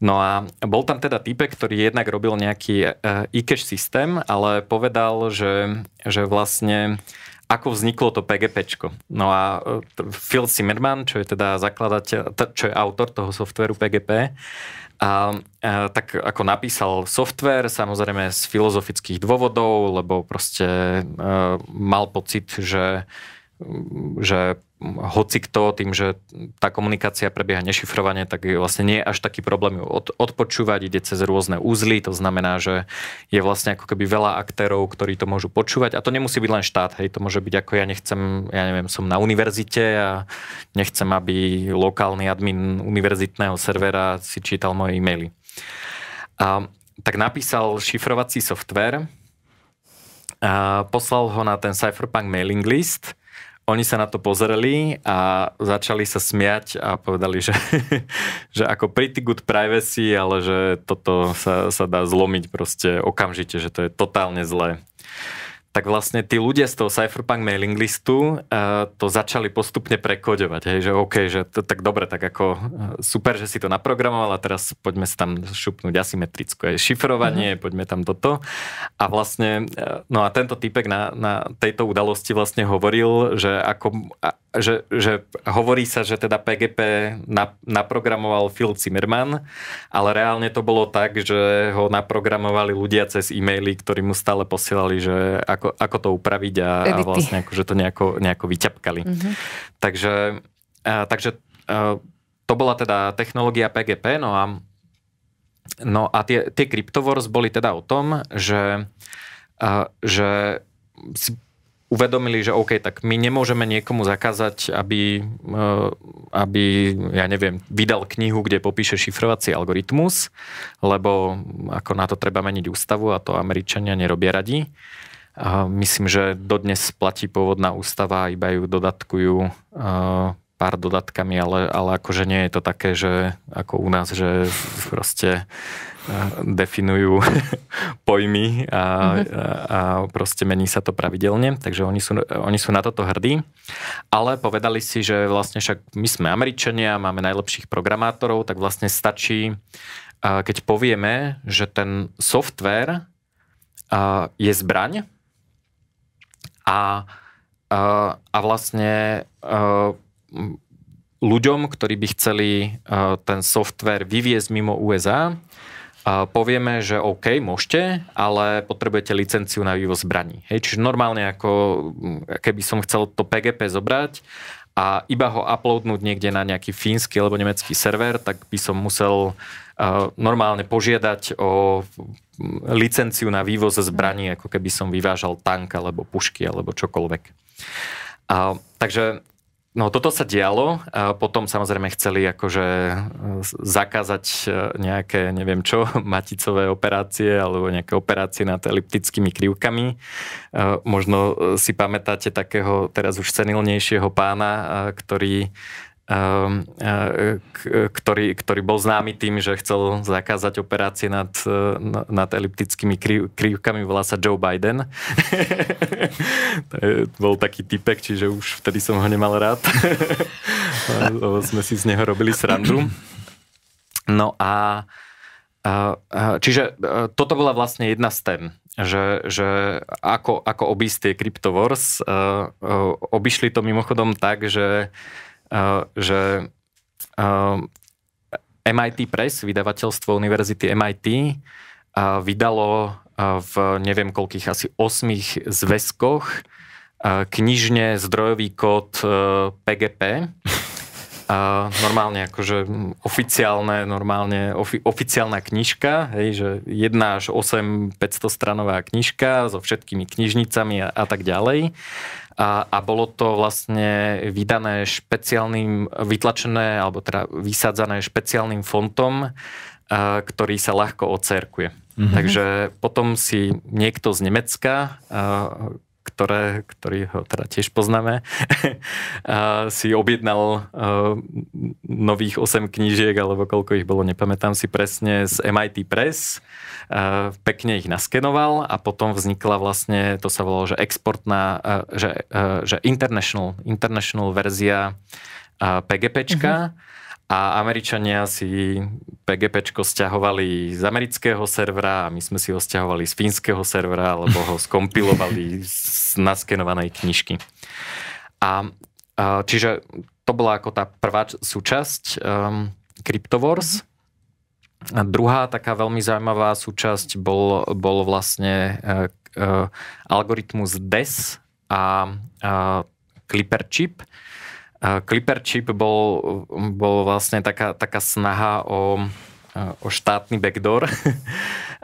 No a bol tam teda typek, ktorý jednak robil nejaký e-cash e, systém, ale povedal, že, že vlastne ako vzniklo to PGP. No a e, Phil Zimmerman, čo je teda zakladateľ, čo je autor toho softveru PGP, a, a e, tak ako napísal software, samozrejme z filozofických dôvodov, lebo proste a, e, mal pocit, že, že hoci kto, tým, že tá komunikácia prebieha nešifrovane, tak je vlastne nie je až taký problém ju od, odpočúvať, ide cez rôzne úzly, to znamená, že je vlastne ako keby veľa aktérov, ktorí to môžu počúvať a to nemusí byť len štát, hej, to môže byť ako ja nechcem, ja neviem, som na univerzite a nechcem, aby lokálny admin univerzitného servera si čítal moje e-maily. A, tak napísal šifrovací software, a poslal ho na ten Cypherpunk mailing list, oni sa na to pozreli a začali sa smiať a povedali, že, že ako pretty good privacy, ale že toto sa, sa dá zlomiť proste okamžite, že to je totálne zlé tak vlastne tí ľudia z toho Cypherpunk mailing listu uh, to začali postupne prekodovať. Hej, že OK, že to, tak dobre, tak ako eh, super, že si to naprogramoval a teraz poďme si tam šupnúť asymetrické šifrovanie, mm. poďme tam toto. A vlastne, eh, no a tento typek na, na tejto udalosti vlastne hovoril, že ako, že, že hovorí sa, že teda PGP na, naprogramoval Phil Zimmerman, ale reálne to bolo tak, že ho naprogramovali ľudia cez e-maily, ktorí mu stále posielali, že ako ako, ako to upraviť a, a vlastne akože to nejako, nejako vyťapkali. Mm-hmm. Takže, a, takže a, to bola teda technológia PGP, no a, no a tie, tie CryptoWars boli teda o tom, že, a, že si uvedomili, že OK, tak my nemôžeme niekomu zakázať, aby, e, aby ja neviem, vydal knihu, kde popíše šifrovací algoritmus, lebo ako na to treba meniť ústavu a to Američania nerobia radi myslím, že dodnes platí pôvodná ústava, iba ju dodatkujú e, pár dodatkami, ale, ale akože nie je to také, že ako u nás, že proste e, definujú pojmy mhm. a, a proste mení sa to pravidelne, takže oni sú, oni sú na toto hrdí, ale povedali si, že vlastne však my sme Američania, máme najlepších programátorov, tak vlastne stačí, e, keď povieme, že ten software je zbraň, a, a, a vlastne a, e, ľuďom, ktorí by chceli a, e, ten software vyviezť mimo USA, a e, povieme, že OK, môžete, ale potrebujete licenciu na vývoz zbraní. Hej, čiže normálne ako keby som chcel to PGP zobrať a iba ho uploadnúť niekde na nejaký fínsky alebo nemecký server, tak by som musel normálne požiadať o licenciu na vývoz zbraní, ako keby som vyvážal tank alebo pušky alebo čokoľvek. A, takže No toto sa dialo, a potom samozrejme chceli akože e, zakázať e, nejaké, neviem čo, maticové operácie alebo nejaké operácie nad eliptickými krivkami. E, možno si pamätáte takého teraz už senilnejšieho pána, ktorý Ehm, e, ktorý, ktorý bol známy tým, že chcel zakázať operácie nad, e, nad eliptickými krivkami, volá sa Joe Biden. to je, bol taký typek, čiže už vtedy som ho nemal rád. sme si z neho robili srandu. No a e, Čiže toto bola vlastne jedna z tém, že, že ako, ako obísť tie CryptoWars. Obišli to mimochodom tak, že Eh, že eh, MIT Press, vydavateľstvo univerzity MIT, eh, vydalo v neviem koľkých, asi 8 zväzkoch knižne zdrojový kód PGP. A normálne akože oficiálne, normálne ofi, oficiálna knižka, hej, že 1 až 8 500 stranová knižka so všetkými knižnicami a, a tak ďalej a, a bolo to vlastne vydané špeciálnym, vytlačené alebo teda vysádzané špeciálnym fontom, a, e, ktorý sa ľahko ocerkuje. Mm-hmm. Takže potom si niekto z Nemecka a, e, ktoré, ktorý ho teda tiež poznáme, si objednal e, nových 8 knížiek, alebo koľko ich bolo, nepamätám si presne, z MIT Press. E, pekne ich naskenoval a potom vznikla vlastne, to sa volalo, že exportná, e, že, že international, international verzia PGPčka. Mm-hmm a Američania si PGP stiahovali z amerického servera a my sme si ho stiahovali z fínskeho servera, alebo ho skompilovali z naskenovanej knižky. A, a čiže to bola ako tá prvá súčasť um, CryptoWars. A druhá taká veľmi zaujímavá súčasť bol, bol vlastne uh, uh, algoritmus DES a uh, Clipper chip, Clipper chip bol, bol vlastne taká, taká snaha o, o štátny backdoor,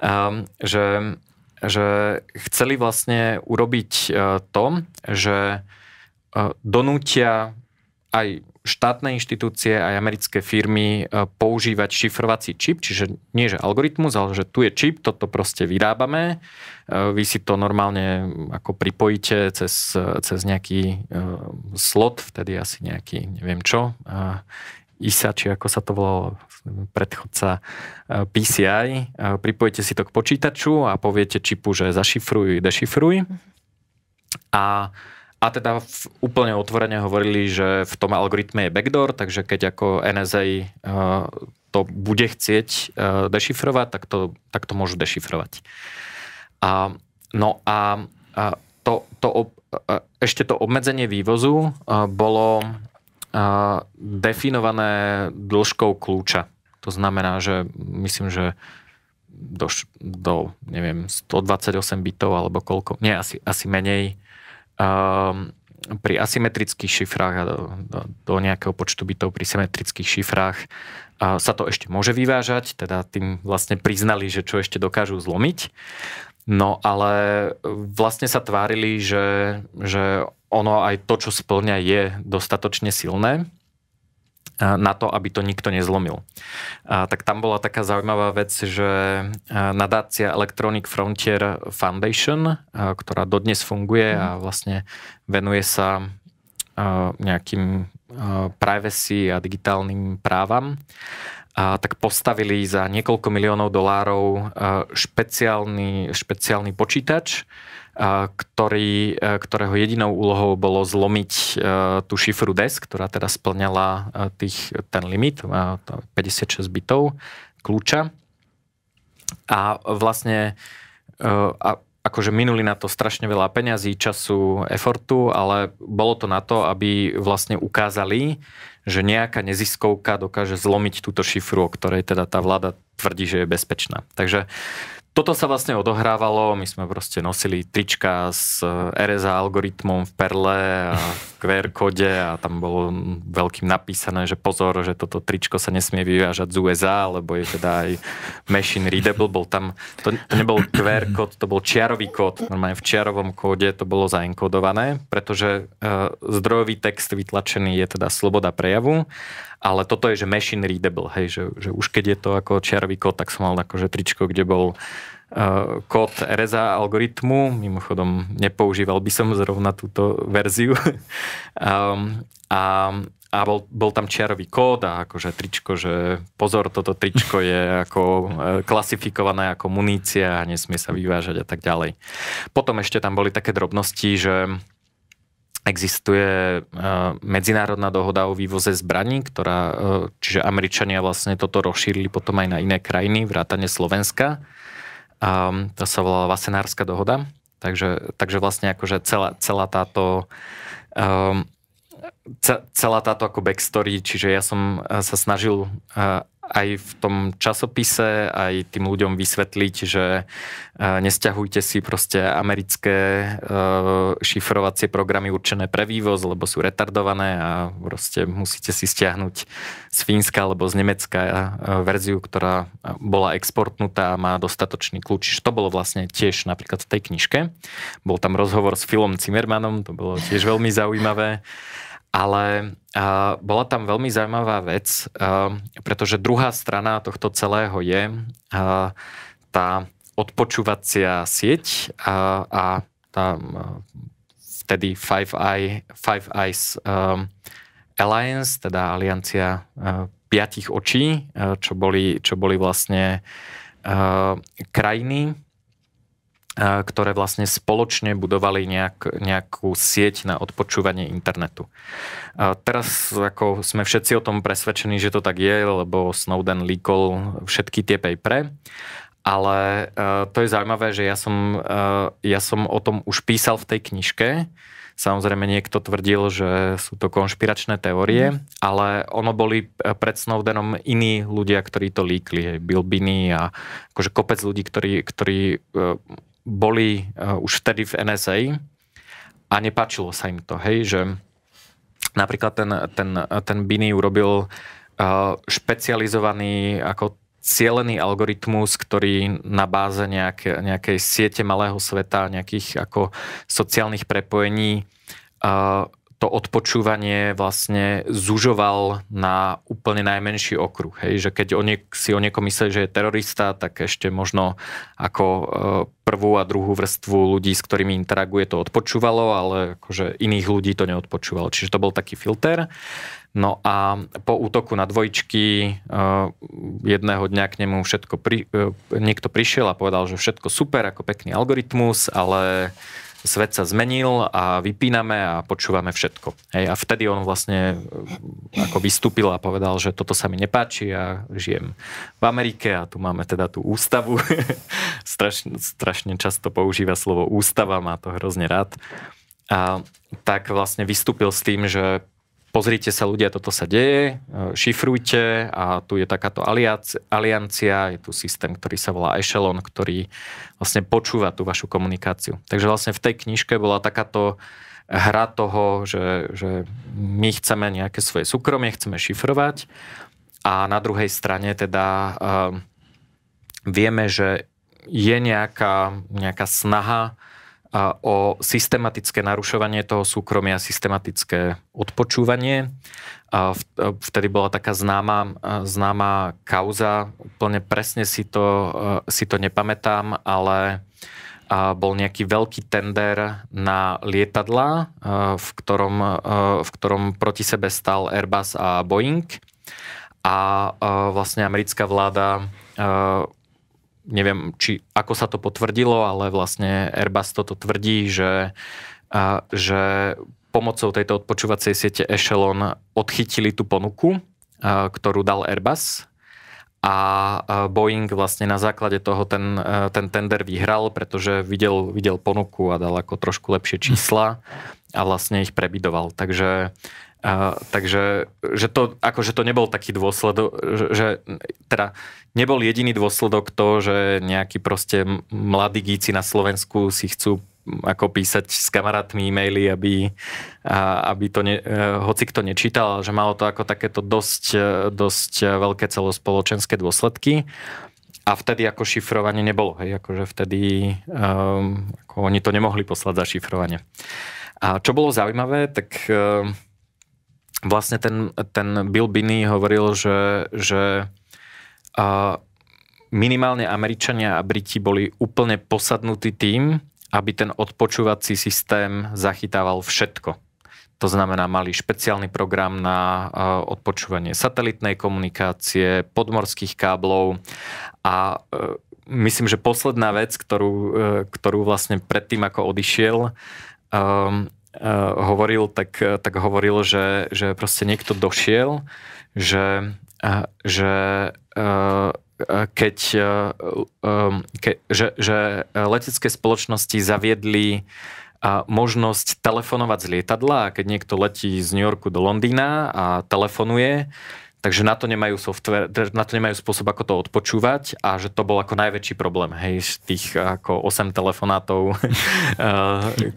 um, že, že chceli vlastne urobiť uh, to, že uh, donútia aj štátne inštitúcie aj americké firmy e, používať šifrovací čip, čiže nie že algoritmus, ale že tu je čip, toto proste vyrábame, e, vy si to normálne mm, ako pripojíte cez, e, cez nejaký slot, vtedy asi nejaký, neviem čo, ISA, či ako sa to volalo, predchodca PCI, pripojíte si to k počítaču a poviete čipu, že zašifruj, dešifruj. Mhm. A a teda v, úplne otvorene hovorili, že v tom algoritme je backdoor, takže keď ako NSA uh, eh, to bude chcieť uh, dešifrovať, tak to, tak to môžu dešifrovať. A, no a, a to, to ob, a, eh, ešte to obmedzenie vývozu uh, bolo uh, definované dĺžkou kľúča. To znamená, že myslím, že do, do neviem, 128 bitov alebo koľko, nie, asi, asi menej Ehm, pri asymetrických šifrách a do, do, do nejakého počtu bytov pri symetrických šifrách a sa to ešte môže vyvážať, teda tým vlastne priznali, že čo ešte dokážu zlomiť. No ale vlastne sa tvárili, že, že ono aj to, čo splňa, je dostatočne silné na to, aby to nikto nezlomil. A, tak tam bola taká zaujímavá vec, že nadácia Electronic Frontier Foundation, a, ktorá dodnes funguje a mhm. vlastne venuje sa a, nejakým a, privacy a digitálnym právam, a tak postavili za niekoľko miliónov dolárov špeciálny, špeciálny počítač, ktorý, e, ktorého jedinou úlohou bolo zlomiť e, tú šifru DES, ktorá teda splňala e, tých, ten limit, 56 bitov kľúča. A vlastne a akože minuli na to strašne veľa peňazí, času, efortu, ale bolo to na to, aby vlastne ukázali, že nejaká neziskovka dokáže zlomiť túto šifru, o ktorej teda tá vláda tvrdí, že je bezpečná. Takže uh, toto sa vlastne odohrávalo, my sme proste nosili trička s eh, RSA algoritmom v Perle a v QR kode a tam bolo veľkým napísané, že pozor, že toto tričko sa nesmie vyvážať z USA, lebo je teda aj machine readable, bol tam, to, to nebol QR kód, to bol čiarový kód, normálne v čiarovom kóde to bolo zaenkodované, pretože eh, zdrojový text vytlačený je teda sloboda prejavu ale toto je, že machine readable, hej, že, že už keď je to ako čiarový kód, tak som mal akože tričko, kde bol uh, kód RSA algoritmu, mimochodom nepoužíval by som zrovna túto verziu. um, a a bol, bol tam čiarový kód a akože tričko, že pozor, toto tričko je ako e, klasifikované ako munícia a nesmie sa vyvážať a tak ďalej. Potom ešte tam boli také drobnosti, že Existuje e, medzinárodná dohoda o vývoze zbraní, ktorá, e, čiže Američania vlastne toto rozšírili potom aj na iné krajiny, vrátane Slovenska. A to sa volala Vasenárska dohoda. Takže, takže vlastne akože celá, celá táto um, celá táto ako backstory, čiže ja som sa snažil aj v tom časopise, aj tým ľuďom vysvetliť, že e, nesťahujte si proste americké e, šifrovacie programy určené pre vývoz, lebo sú retardované a proste musíte si stiahnuť z Fínska alebo z Nemecka e, verziu, ktorá bola exportnutá a má dostatočný kľúč. To bolo vlastne tiež napríklad v tej knižke. Bol tam rozhovor s Filom Zimmermanom, to bolo tiež veľmi zaujímavé. Ale a, bola tam veľmi zaujímavá vec, a, pretože druhá strana tohto celého je a, tá odpočúvacia sieť a, a tá vtedy Five, Eye, Five Eyes um, Alliance, teda aliancia uh, piatich očí, uh, čo, boli, čo boli vlastne uh, krajiny, ktoré vlastne spoločne budovali nejak, nejakú sieť na odpočúvanie internetu. A teraz ako sme všetci o tom presvedčení, že to tak je, lebo Snowden líkol všetky tie papere, ale uh, to je zaujímavé, že ja som, uh, ja som o tom už písal v tej knižke. Samozrejme niekto tvrdil, že sú to konšpiračné teórie, mhm. ale ono boli pred Snowdenom iní ľudia, ktorí to líkli. Bill Binney a akože kopec ľudí, ktorí, ktorí e, boli uh, už vtedy v NSA a nepáčilo sa im to, hej, že napríklad ten, ten, ten Bini urobil uh, špecializovaný ako cielený algoritmus, ktorý na báze nejaké, nejakej siete malého sveta, nejakých ako sociálnych prepojení uh, to odpočúvanie vlastne zužoval na úplne najmenší okruh. Hej? Že keď o niek- si o niekom myslí, že je terorista, tak ešte možno ako e, prvú a druhú vrstvu ľudí, s ktorými interaguje, to odpočúvalo, ale akože iných ľudí to neodpočúvalo. Čiže to bol taký filter. No a po útoku na dvojčky e, jedného dňa k nemu všetko pri, e, niekto prišiel a povedal, že všetko super, ako pekný algoritmus, ale svet sa zmenil a vypíname a počúvame všetko. Hej, a vtedy on vlastne eh, ako vystúpil a povedal, že toto sa mi nepáči a žijem v Amerike a tu máme teda tú ústavu. strašne, strašne často používa slovo ústava, má to hrozne rád. A tak vlastne vystúpil s tým, že pozrite sa ľudia, toto sa deje, e, šifrujte a tu je takáto aliancia, je tu systém, ktorý sa volá Echelon, ktorý vlastne počúva tú vašu komunikáciu. Takže vlastne v tej knižke bola takáto hra toho, že, že my chceme nejaké svoje súkromie, chceme šifrovať a na druhej strane teda uh, vieme, že je nejaká, nejaká snaha a o systematické narušovanie toho súkromia, systematické odpočúvanie. A e, vtedy bola taká známa, e, známa kauza, úplne presne si to, e, si to nepamätám, ale bol nejaký veľký tender na lietadla, v ktorom, v ktorom proti sebe stal Airbus a Boeing. A vlastne americká vláda neviem, či ako sa to potvrdilo, ale vlastne Airbus toto tvrdí, že, a, že pomocou tejto odpočúvacej siete Echelon odchytili tú ponuku, a, ktorú dal Airbus a Boeing vlastne na základe toho ten, ten tender vyhral, pretože videl, videl ponuku a dal ako trošku lepšie čísla a vlastne ich prebidoval. Takže a, takže že to, akože to nebol taký dôsledok, že, že teda nebol jediný dôsledok to, že nejakí proste mladí gíci na Slovensku si chcú ako písať s kamarátmi e-maily, aby, a, aby to ne, e, hoci kto nečítal, ale že malo to ako takéto dosť, e, dosť e, veľké celospoločenské dôsledky. A vtedy ako šifrovanie nebolo, hej, akože vtedy um, ako oni to nemohli poslať za šifrovanie. A čo bolo zaujímavé, tak um, vlastne ten, ten Bill Binney hovoril, že, že uh, minimálne Američania a Briti boli úplne posadnutí tým, aby ten odpočúvací systém zachytával všetko. To znamená, mali špeciálny program na odpočúvanie satelitnej komunikácie, podmorských káblov a e, myslím, že posledná vec, ktorú, e, ktorú vlastne predtým, ako odišiel, e, Eh, hovoril, tak, eh, tak hovoril, že, že proste niekto došiel, že, eh, že keď ke, že, že letecké spoločnosti zaviedli a možnosť telefonovať z lietadla a keď niekto letí z New Yorku do Londýna a telefonuje, Takže na to nemajú software, na to nemajú spôsob, ako to odpočúvať a že to bol ako najväčší problém, hej, z tých ako 8 telefonátov, eh,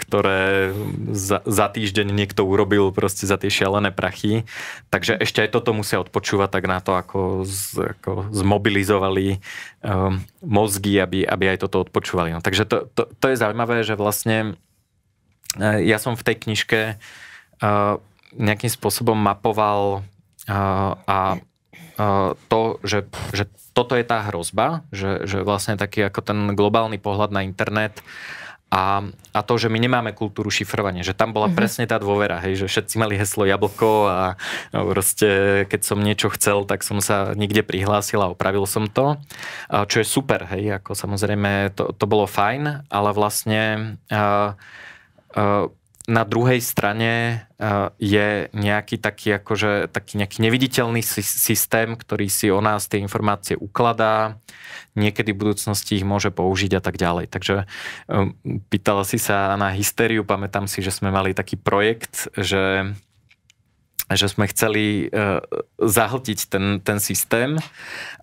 ktoré za, za týždeň niekto urobil proste za tie šialené prachy. Takže ešte aj toto musia odpočúvať tak na to, ako, z, ako zmobilizovali um, mozgy, aby, aby aj toto odpočúvali. No, takže to, to, to je zaujímavé, že vlastne eh, ja som v tej knižke uh, nejakým spôsobom mapoval a to, že, že toto je tá hrozba, že, že vlastne taký ako ten globálny pohľad na internet a, a to, že my nemáme kultúru šifrovania, že tam bola mm-hmm. presne tá dôvera, hej, že všetci mali heslo jablko a no, proste keď som niečo chcel, tak som sa nikde prihlásil a opravil som to, a čo je super, hej, ako samozrejme to, to bolo fajn, ale vlastne A, a, na druhej strane eh, je nejaký taký, akože, taký nejaký neviditeľný systém, ktorý si o nás tie informácie ukladá, niekedy v budúcnosti ich môže použiť a tak ďalej. Takže eh, pýtala si sa na hysteriu, pamätám si, že sme mali taký projekt, že, že sme chceli eh, zahltiť ten, ten systém,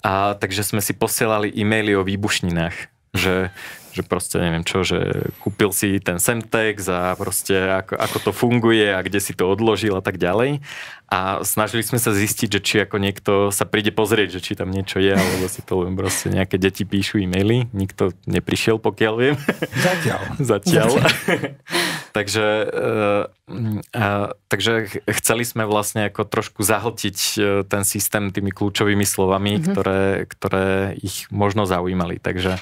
a, takže sme si posielali e-maily o výbušninách že že proste neviem čo, že kúpil si ten Semtex a proste ako, ako to funguje a kde si to odložil a tak ďalej. A snažili sme sa zistiť, že či ako niekto sa príde pozrieť, že či tam niečo je, alebo si to len proste nejaké deti píšu e-maily. Nikto neprišiel, pokiaľ viem. Zatiaľ. Zatiaľ. Zatiaľ. takže, uh, uh, takže chceli sme vlastne ako trošku zahltiť eh, ten systém tými kľúčovými slovami, mm-hmm. ktoré, ktoré ich možno zaujímali. Takže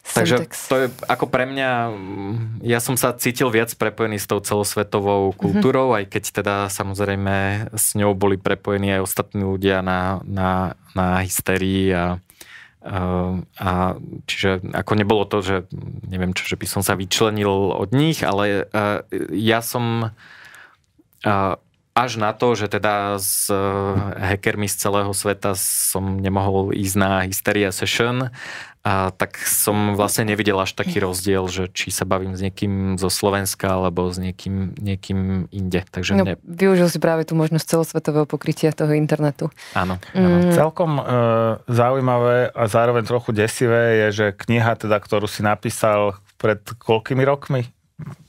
Takže to je ako pre mňa, mm, ja som sa cítil viac prepojený s tou celosvetovou mhm. kultúrou, mm-hmm. aj keď teda samozrejme s ňou boli prepojení aj ostatní ľudia na, na, na hysterii a, a čiže ako nebolo to, že neviem čo, že by som sa vyčlenil od nich, ale uh, ja som uh, až na to, že teda s e, mhm. hackermi z celého sveta som nemohol ísť na Hysteria Session, a tak som vlastne nevidel až taký rozdiel, že či sa bavím s niekým zo Slovenska alebo s niekým, niekým inde. Takže no, mne... Využil si práve tú možnosť celosvetového pokrytia toho internetu. Áno. Mm. áno. Mm. Celkom e, zaujímavé a zároveň trochu desivé je, že kniha, teda, ktorú si napísal pred koľkými rokmi?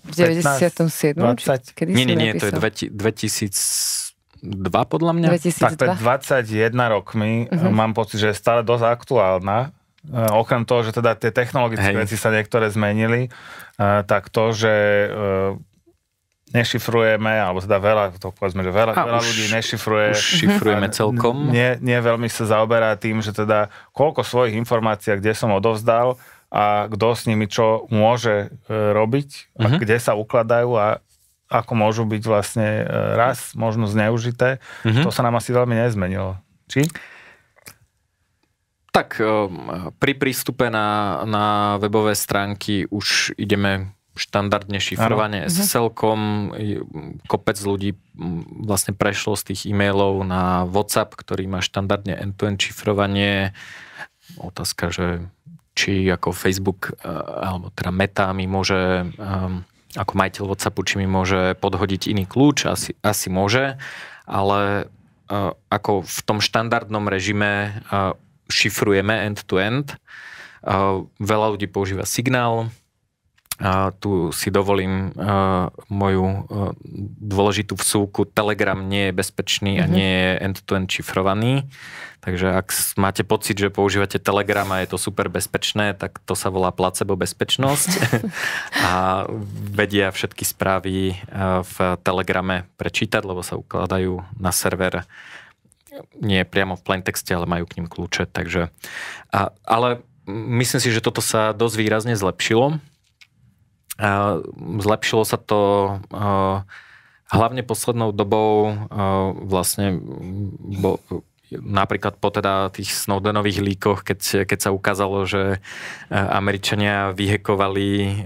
V 97. 20? Či, kedy nie, nie, nie, napísal? to je 2000 2002 podľa mňa? 2002. Tak pred 21 rokmi. Uh-huh. Mám pocit, že je stále dosť aktuálna. Eh, okrem toho, že teda tie technologické Hej. veci sa niektoré zmenili, eh, tak to, že eh, nešifrujeme, alebo teda veľa, to povedzme, že veľa, veľa už, ľudí nešifruje. Už šifrujeme celkom. Nie, nie veľmi sa zaoberá tým, že teda koľko svojich informácií, kde som odovzdal a kto s nimi čo môže robiť, uh-huh. kde sa ukladajú a ako môžu byť vlastne raz možno zneužité, uh-huh. to sa nám asi veľmi nezmenilo. Či? Tak eh, pri prístupe na, na webové stránky už ideme štandardne šifrovanie s celkom mm, Kopec ľudí mm, vlastne prešlo z tých e-mailov na WhatsApp, ktorý má štandardne end-to-end šifrovanie. Otázka, že či ako Facebook, eh, alebo teda Meta mi môže, ehm, ako majiteľ WhatsAppu, či mi môže podhodiť iný kľúč, asi, asi môže, ale eh, ako v tom štandardnom režime šifrujeme end-to-end. Uh, veľa ľudí používa signál. A tu si dovolím uh, moju uh, dôležitú vsúku. Telegram nie je bezpečný mm-hmm. a mhm. nie je end-to-end šifrovaný. Takže ak máte pocit, že používate Telegram a je to super bezpečné, tak to sa volá placebo bezpečnosť. a vedia všetky správy v Telegrame prečítať, lebo sa ukladajú na server nie priamo v plaintexte, texte, ale majú k ním kľúče. Takže, a, ale myslím si, že toto sa dosť výrazne zlepšilo. A, zlepšilo sa to a, hlavne poslednou dobou a, vlastne bo, napríklad po teda tých Snowdenových líkoch, keď, keď sa ukázalo, že Američania vyhekovali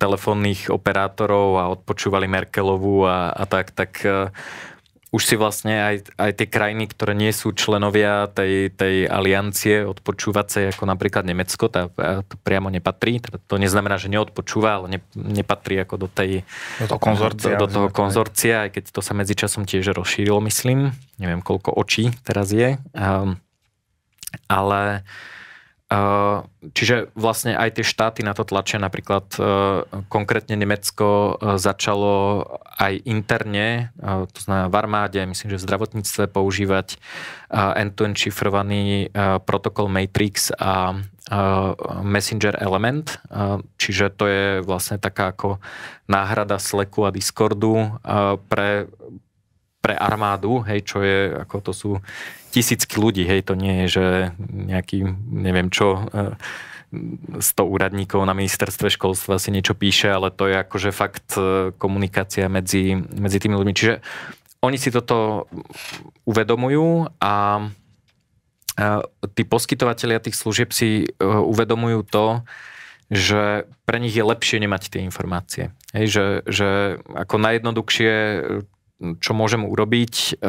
telefónnych operátorov a odpočúvali Merkelovu a, a tak, tak už si vlastne aj, aj tie krajiny, ktoré nie sú členovia tej, tej aliancie odpočúvacej, ako napríklad Nemecko, tá, to priamo nepatrí. Teda to neznamená, že neodpočúva, ale ne, nepatrí ako do tej... Do toho konzorcia. Do, do toho konzorcia, aj keď to sa medzičasom tiež rozšírilo, myslím. Neviem, koľko očí teraz je. Um, ale uh, Eh, čiže vlastne aj tie štáty na to tlačia, napríklad eh, konkrétne Nemecko eh, začalo aj interne, to znamená v armáde, myslím, že v zdravotníctve používať end-to-end šifrovaný protokol Matrix a Messenger Element, čiže to je vlastne taká ako náhrada Slacku a Discordu pre pre armádu, hej, čo je, ako to sú tisícky ľudí, hej, to nie je, že nejaký, neviem čo, 100 eh, úradníkov na ministerstve školstva si niečo píše, ale to je akože fakt eh, komunikácia medzi, medzi tými ľuďmi. Čiže oni si toto uvedomujú a eh, tí poskytovateľia tých služieb si uvedomujú to, že pre nich je lepšie nemať tie informácie. Hej, že, že ako najjednoduchšie čo môžem urobiť. E,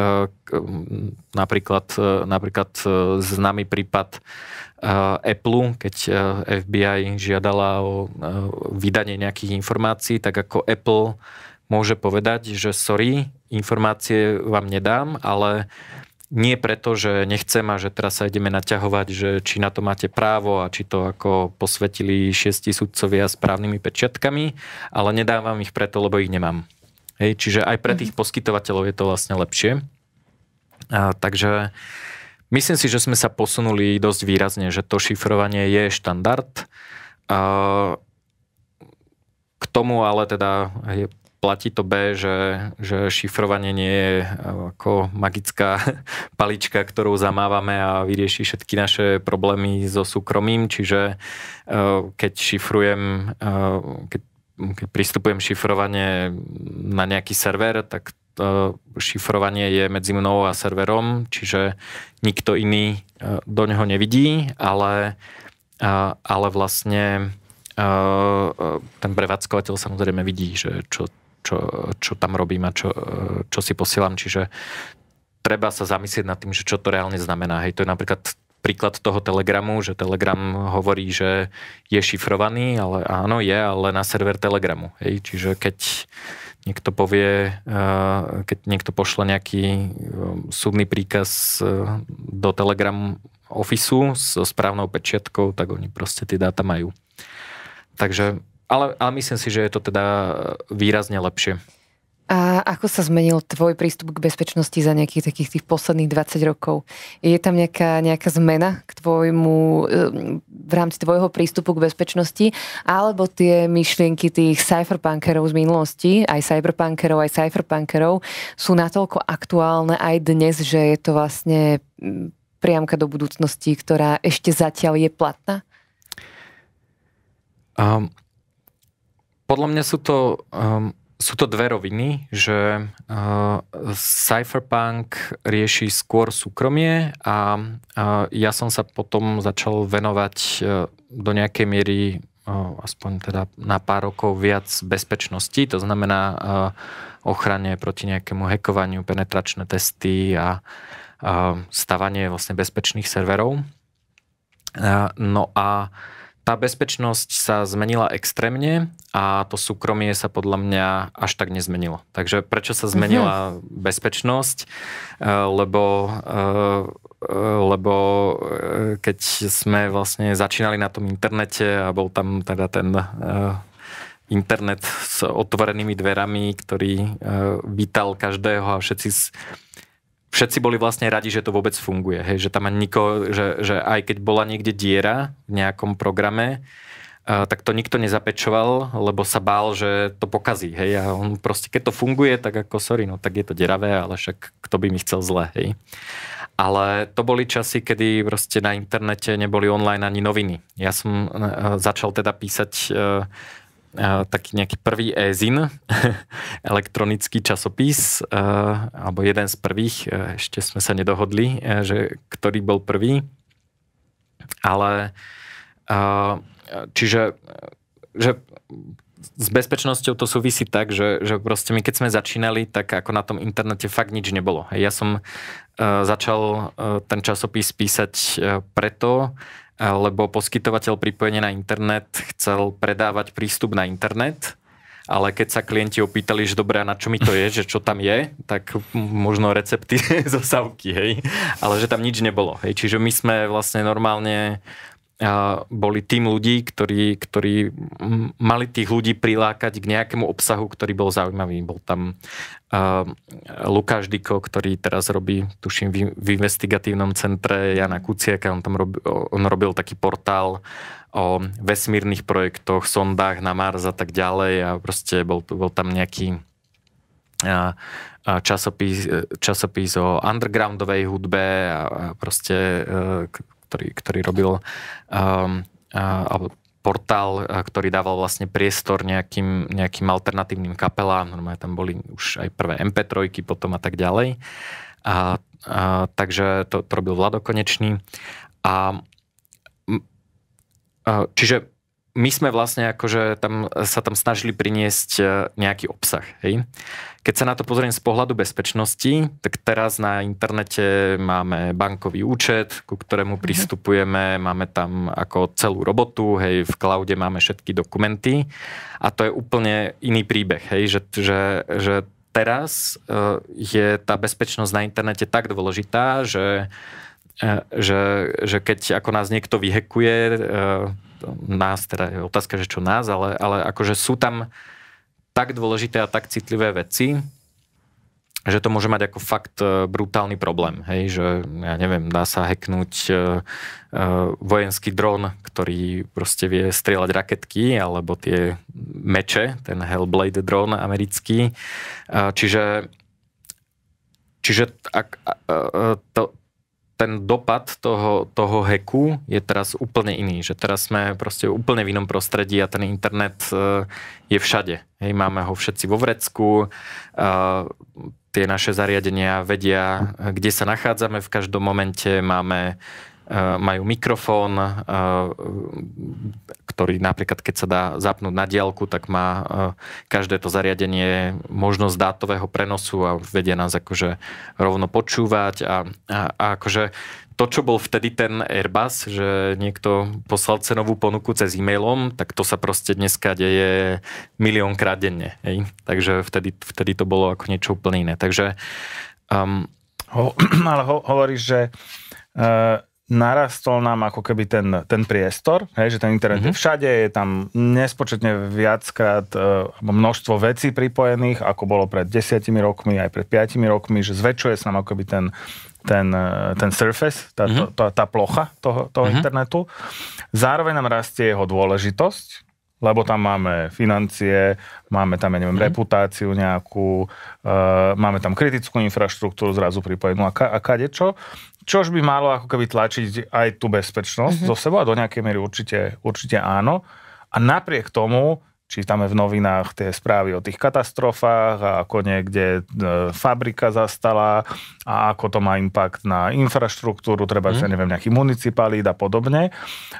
napríklad, e, napríklad e, známy prípad Apple, keď FBI žiadala o vydanie nejakých informácií, tak ako Apple môže povedať, že sorry, informácie vám nedám, ale nie preto, že nechcem a že teraz sa ideme naťahovať, že či na to máte právo a či to ako posvetili šiesti sudcovia s právnymi pečiatkami, ale nedávam ich preto, lebo ich nemám. Hej, čiže aj pre tých mhm. poskytovateľov je to vlastne lepšie. A, takže myslím si, že sme sa posunuli dosť výrazne, že to šifrovanie je štandard. A, k tomu ale teda je, platí to B, že, že šifrovanie nie je e, ako magická palička, ktorou zamávame a vyrieši všetky naše problémy so súkromím, čiže e, keď šifrujem, e, keď keď pristupujem šifrovanie na nejaký server, tak to šifrovanie je medzi mnou a serverom, čiže nikto iný e, do neho nevidí, ale, e, ale vlastne e, ten prevádzkovateľ samozrejme vidí, že čo, čo, čo tam robím a čo, čo si posielam, čiže treba sa zamyslieť nad tým, že čo to reálne znamená. Hej, to je napríklad príklad toho Telegramu, že Telegram hovorí, že je šifrovaný, ale áno, je, ale na server Telegramu. Hej. Čiže keď niekto povie, eh, keď niekto pošle nejaký eh, súdny príkaz eh, do Telegram ofisu so správnou pečiatkou, tak oni proste tie dáta majú. Takže, ale, ale myslím si, že je to teda výrazne lepšie. A ako sa zmenil tvoj prístup k bezpečnosti za nejakých takých tých posledných 20 rokov? Je tam nejaká, nejaká zmena k tvojmu, eh, v rámci tvojho prístupu k bezpečnosti? Alebo tie myšlienky tých cypherpunkerov z minulosti, aj cyberpunkerov, aj cypherpunkerov, sú natoľko aktuálne aj dnes, že je to vlastne hm, priamka do budúcnosti, ktorá ešte zatiaľ je platná? Um, podľa mňa sú to um, sú to dve roviny, že uh, cypherpunk rieši skôr súkromie a uh, ja som sa potom začal venovať uh, do nejakej miery uh, aspoň teda na pár rokov viac bezpečnosti, to znamená uh, ochrane proti nejakému hackovaniu, penetračné testy a uh, stavanie vlastne bezpečných serverov. Uh, no a uh, tá bezpečnosť sa zmenila extrémne a to súkromie sa podľa mňa až tak nezmenilo. Takže prečo sa zmenila uh-huh. bezpečnosť? E, lebo, e, e, lebo keď sme vlastne začínali na tom internete a bol tam teda ten internet s otvorenými dverami, ktorý vítal každého a všetci všetci boli vlastne radi, že to vôbec funguje. Hej, že tam niko, že, že aj keď bola niekde diera v nejakom programe, Uh, tak to nikto nezapečoval, lebo sa bál, že to pokazí. Hej? A on proste, keď to funguje, tak ako sorry, no tak je to deravé, ale však kto by mi chcel zle. Hej? Ale to boli časy, kedy proste na internete neboli online ani noviny. Ja som uh, začal teda písať uh, taký nejaký prvý e-zin, elektronický časopis, e, alebo jeden z prvých, e, ešte sme sa nedohodli, e, že ktorý bol prvý. Ale čiže že s bezpečnosťou to súvisí tak, že, že proste my keď sme začínali, tak ako na tom internete fakt nič nebolo. Ja som začal ten časopis písať preto, lebo poskytovateľ pripojenia na internet chcel predávať prístup na internet, ale keď sa klienti opýtali, že dobré, a na čo mi to je, že čo tam je, tak možno recepty zo savky, hej, ale že tam nič nebolo. Hej. Čiže my sme vlastne normálne boli tým ľudí, ktorí, ktorí mali tých ľudí prilákať k nejakému obsahu, ktorý bol zaujímavý. Bol tam uh, Lukáš Diko, ktorý teraz robí, tuším, v, v investigatívnom centre Jana Kuciaka, on tam robil, on robil taký portál o vesmírnych projektoch, sondách na Mars a tak ďalej a proste bol, bol tam nejaký a časopis, e, časopis o undergroundovej hudbe a proste e, ktorý, ktorý robil um, alebo portál, ktorý dával vlastne priestor nejakým, nejakým alternatívnym kapelám. Normálne tam boli už aj prvé MP3, potom a tak ďalej. A, a, takže to, to robil Vlado Konečný. A, a, čiže my sme vlastne akože tam, sa tam snažili priniesť e, nejaký obsah. Hej? Keď sa na to pozriem z pohľadu bezpečnosti, tak teraz na internete máme bankový účet, ku ktorému mhm. pristupujeme, máme tam ako celú robotu, hej, v cloude máme všetky dokumenty a to je úplne iný príbeh, hej, že, že, že teraz e, je tá bezpečnosť na internete tak dôležitá, že, e, že, že keď ako nás niekto vyhekuje, nás, teda je otázka, že čo nás, ale, ale akože sú tam tak dôležité a tak citlivé veci, že to môže mať ako fakt e, brutálny problém, hej, že ja neviem, dá sa hacknúť e, e, vojenský dron, ktorý proste vie strieľať raketky alebo tie meče, ten Hellblade dron americký. čiže čiže ak, to, ten dopad toho, toho heku je teraz úplne iný, že teraz sme proste úplne v inom prostredí a ten internet e, je všade. Hej, máme ho všetci vo vrecku, e, tie naše zariadenia vedia, kde sa nachádzame v každom momente, máme e, majú mikrofón, ktorý napríklad keď sa dá zapnúť na diálku, tak má e, každé to zariadenie možnosť dátového prenosu a vedie nás akože rovno počúvať a, a, a akože to, čo bol vtedy ten Airbus, že niekto poslal cenovú ponuku cez e-mailom, tak to sa proste dneska deje miliónkrát denne. Hej? Takže vtedy, vtedy to bolo ako niečo úplne iné. Takže um, ho, ale ho, hovoríš, že uh, narastol nám ako keby ten, ten priestor, hej, že ten internet mm-hmm. je mhm. všade, je tam nespočetne viackrát e, množstvo vecí pripojených, ako bolo pred desiatimi rokmi, aj pred piatimi rokmi, že zväčšuje sa nám ako keby ten, ten, e, ten surface, tá, mm-hmm. tá, tá plocha toho, toho mm-hmm. internetu. Zároveň nám rastie jeho dôležitosť, lebo tam máme financie, máme tam, ja neviem, mm. reputáciu nejakú, e, máme tam kritickú infraštruktúru zrazu pripojenú a, ka, a kadečo čož by malo ako keby tlačiť aj tú bezpečnosť mm-hmm. zo seba, a do nejakej miery určite, určite áno. A napriek tomu Čítame v novinách tie správy o tých katastrofách a ako niekde e, fabrika zastala a ako to má impact na infraštruktúru, treba, mm. že neviem, nejaký municipalít a podobne.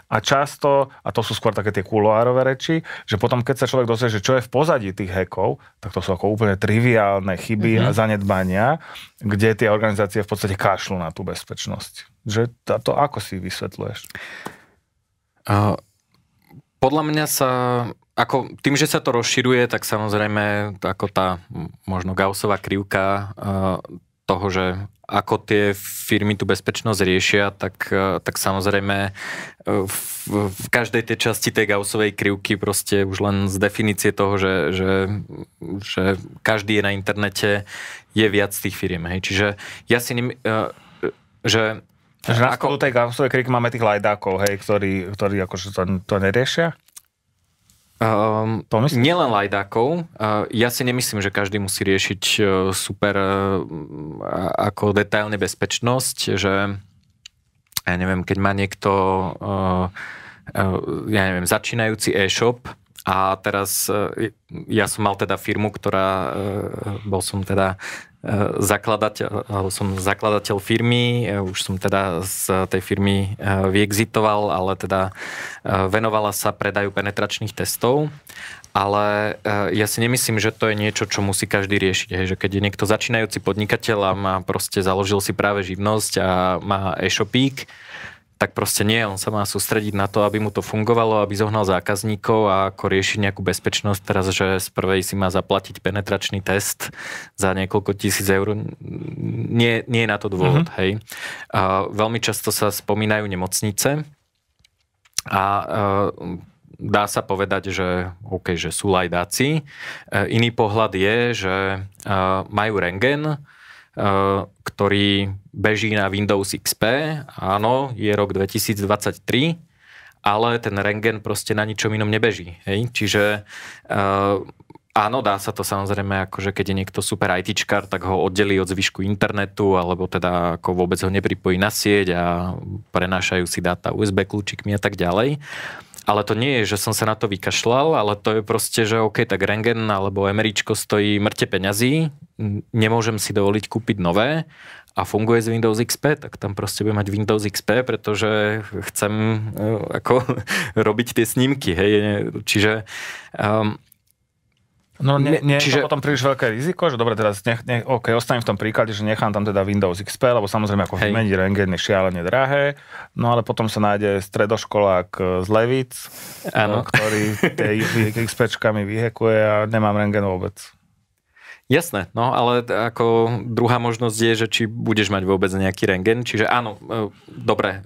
A často, a to sú skôr také tie kuloárové reči, že potom, keď sa človek dozvie, že čo je v pozadí tých hekov, tak to sú ako úplne triviálne chyby mm-hmm. a mhm. zanedbania, kde tie organizácie v podstate kašľú na tú bezpečnosť. Že to ako si vysvetľuješ? Uh... Podľa mňa sa ako tým, že sa to rozširuje, tak samozrejme ako tá možno Gausová krivka e, toho, že ako tie firmy tú bezpečnosť riešia, tak, e, tak samozrejme e, v, v každej tej časti tej Gausovej krivky proste už len z definície toho, že, že, že každý je na internete, je viac tých firiem. Hej. Čiže ja si nem... že Takže na ako... tej Gaussovej krivky máme tých lajdákov, hej, ktorí, ktorí akože to, to neriešia? Um, Nielen lajdákov. Uh, ja si nemyslím, že každý musí riešiť uh, super uh, ako detailne bezpečnosť, že ja neviem, keď má niekto uh, uh, ja neviem, začínajúci e-shop, a teraz e, ja som mal teda firmu, ktorá, e, bol som teda e, zakladateľ, alebo som zakladateľ firmy, už som teda z tej firmy vyexitoval, ale teda venovala sa predaju penetračných testov. Ale ja si nemyslím, že to je niečo, čo musí každý riešiť. Hej. Že keď je niekto začínajúci podnikateľ a má proste založil si práve živnosť a má e-shopík, tak proste nie, on sa má sústrediť na to, aby mu to fungovalo, aby zohnal zákazníkov a ako riešiť nejakú bezpečnosť teraz, že z prvej si má zaplatiť penetračný test za niekoľko tisíc eur. Nie, nie je na to dôvod, mm-hmm. hej. A veľmi často sa spomínajú nemocnice a e, dá sa povedať, že, okay, že sú lajdáci. E, iný pohľad je, že e, majú rengen, E, ktorý beží na Windows XP. Áno, je rok 2023, ale ten rengen proste na ničom inom nebeží. Hej? Čiže e, Áno, dá sa to samozrejme, akože keď je niekto super ITčkar, tak ho oddelí od zvyšku internetu, alebo teda ako vôbec ho nepripojí na sieť a prenášajú si dáta USB kľúčikmi a tak ďalej. Ale to nie je, že som sa na to vykašľal, ale to je proste, že OK, tak rengen alebo emeričko stojí mŕte peňazí, nemôžem si dovoliť kúpiť nové a funguje z Windows XP, tak tam proste budem mať Windows XP, pretože chcem e, ako robiť tie snímky. Hej. Čiže um, No nie, nie čiže... je to no, potom príliš veľké riziko, že dobre, teraz nech, nech, OK, ostanem v tom príklade, že nechám tam teda Windows XP, lebo samozrejme ako Hej. vymeniť rengen je šialene drahé, no ale potom sa nájde stredoškolák e, z Levic, ano. E, ktorý tej XPčkami vyhekuje a nemám rengen vôbec. Jasné, no ale ako druhá možnosť je, že či budeš mať vôbec nejaký rengen, čiže áno, e, dobre,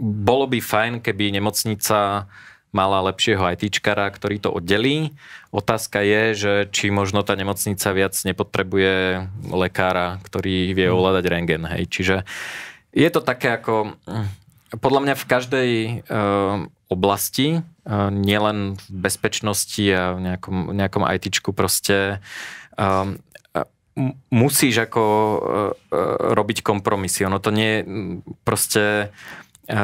bolo by fajn, keby nemocnica mala lepšieho ITčkara, ktorý to oddelí. Otázka je, že či možno tá nemocnica viac nepotrebuje lekára, ktorý vie hmm. ovládať rengen. Hej. Čiže je to také ako... Podľa mňa v každej e, oblasti, e, nielen v bezpečnosti a v nejakom, nejakom ITčku proste e, musíš ako e, robiť kompromisy. Ono to nie je mm, proste... E,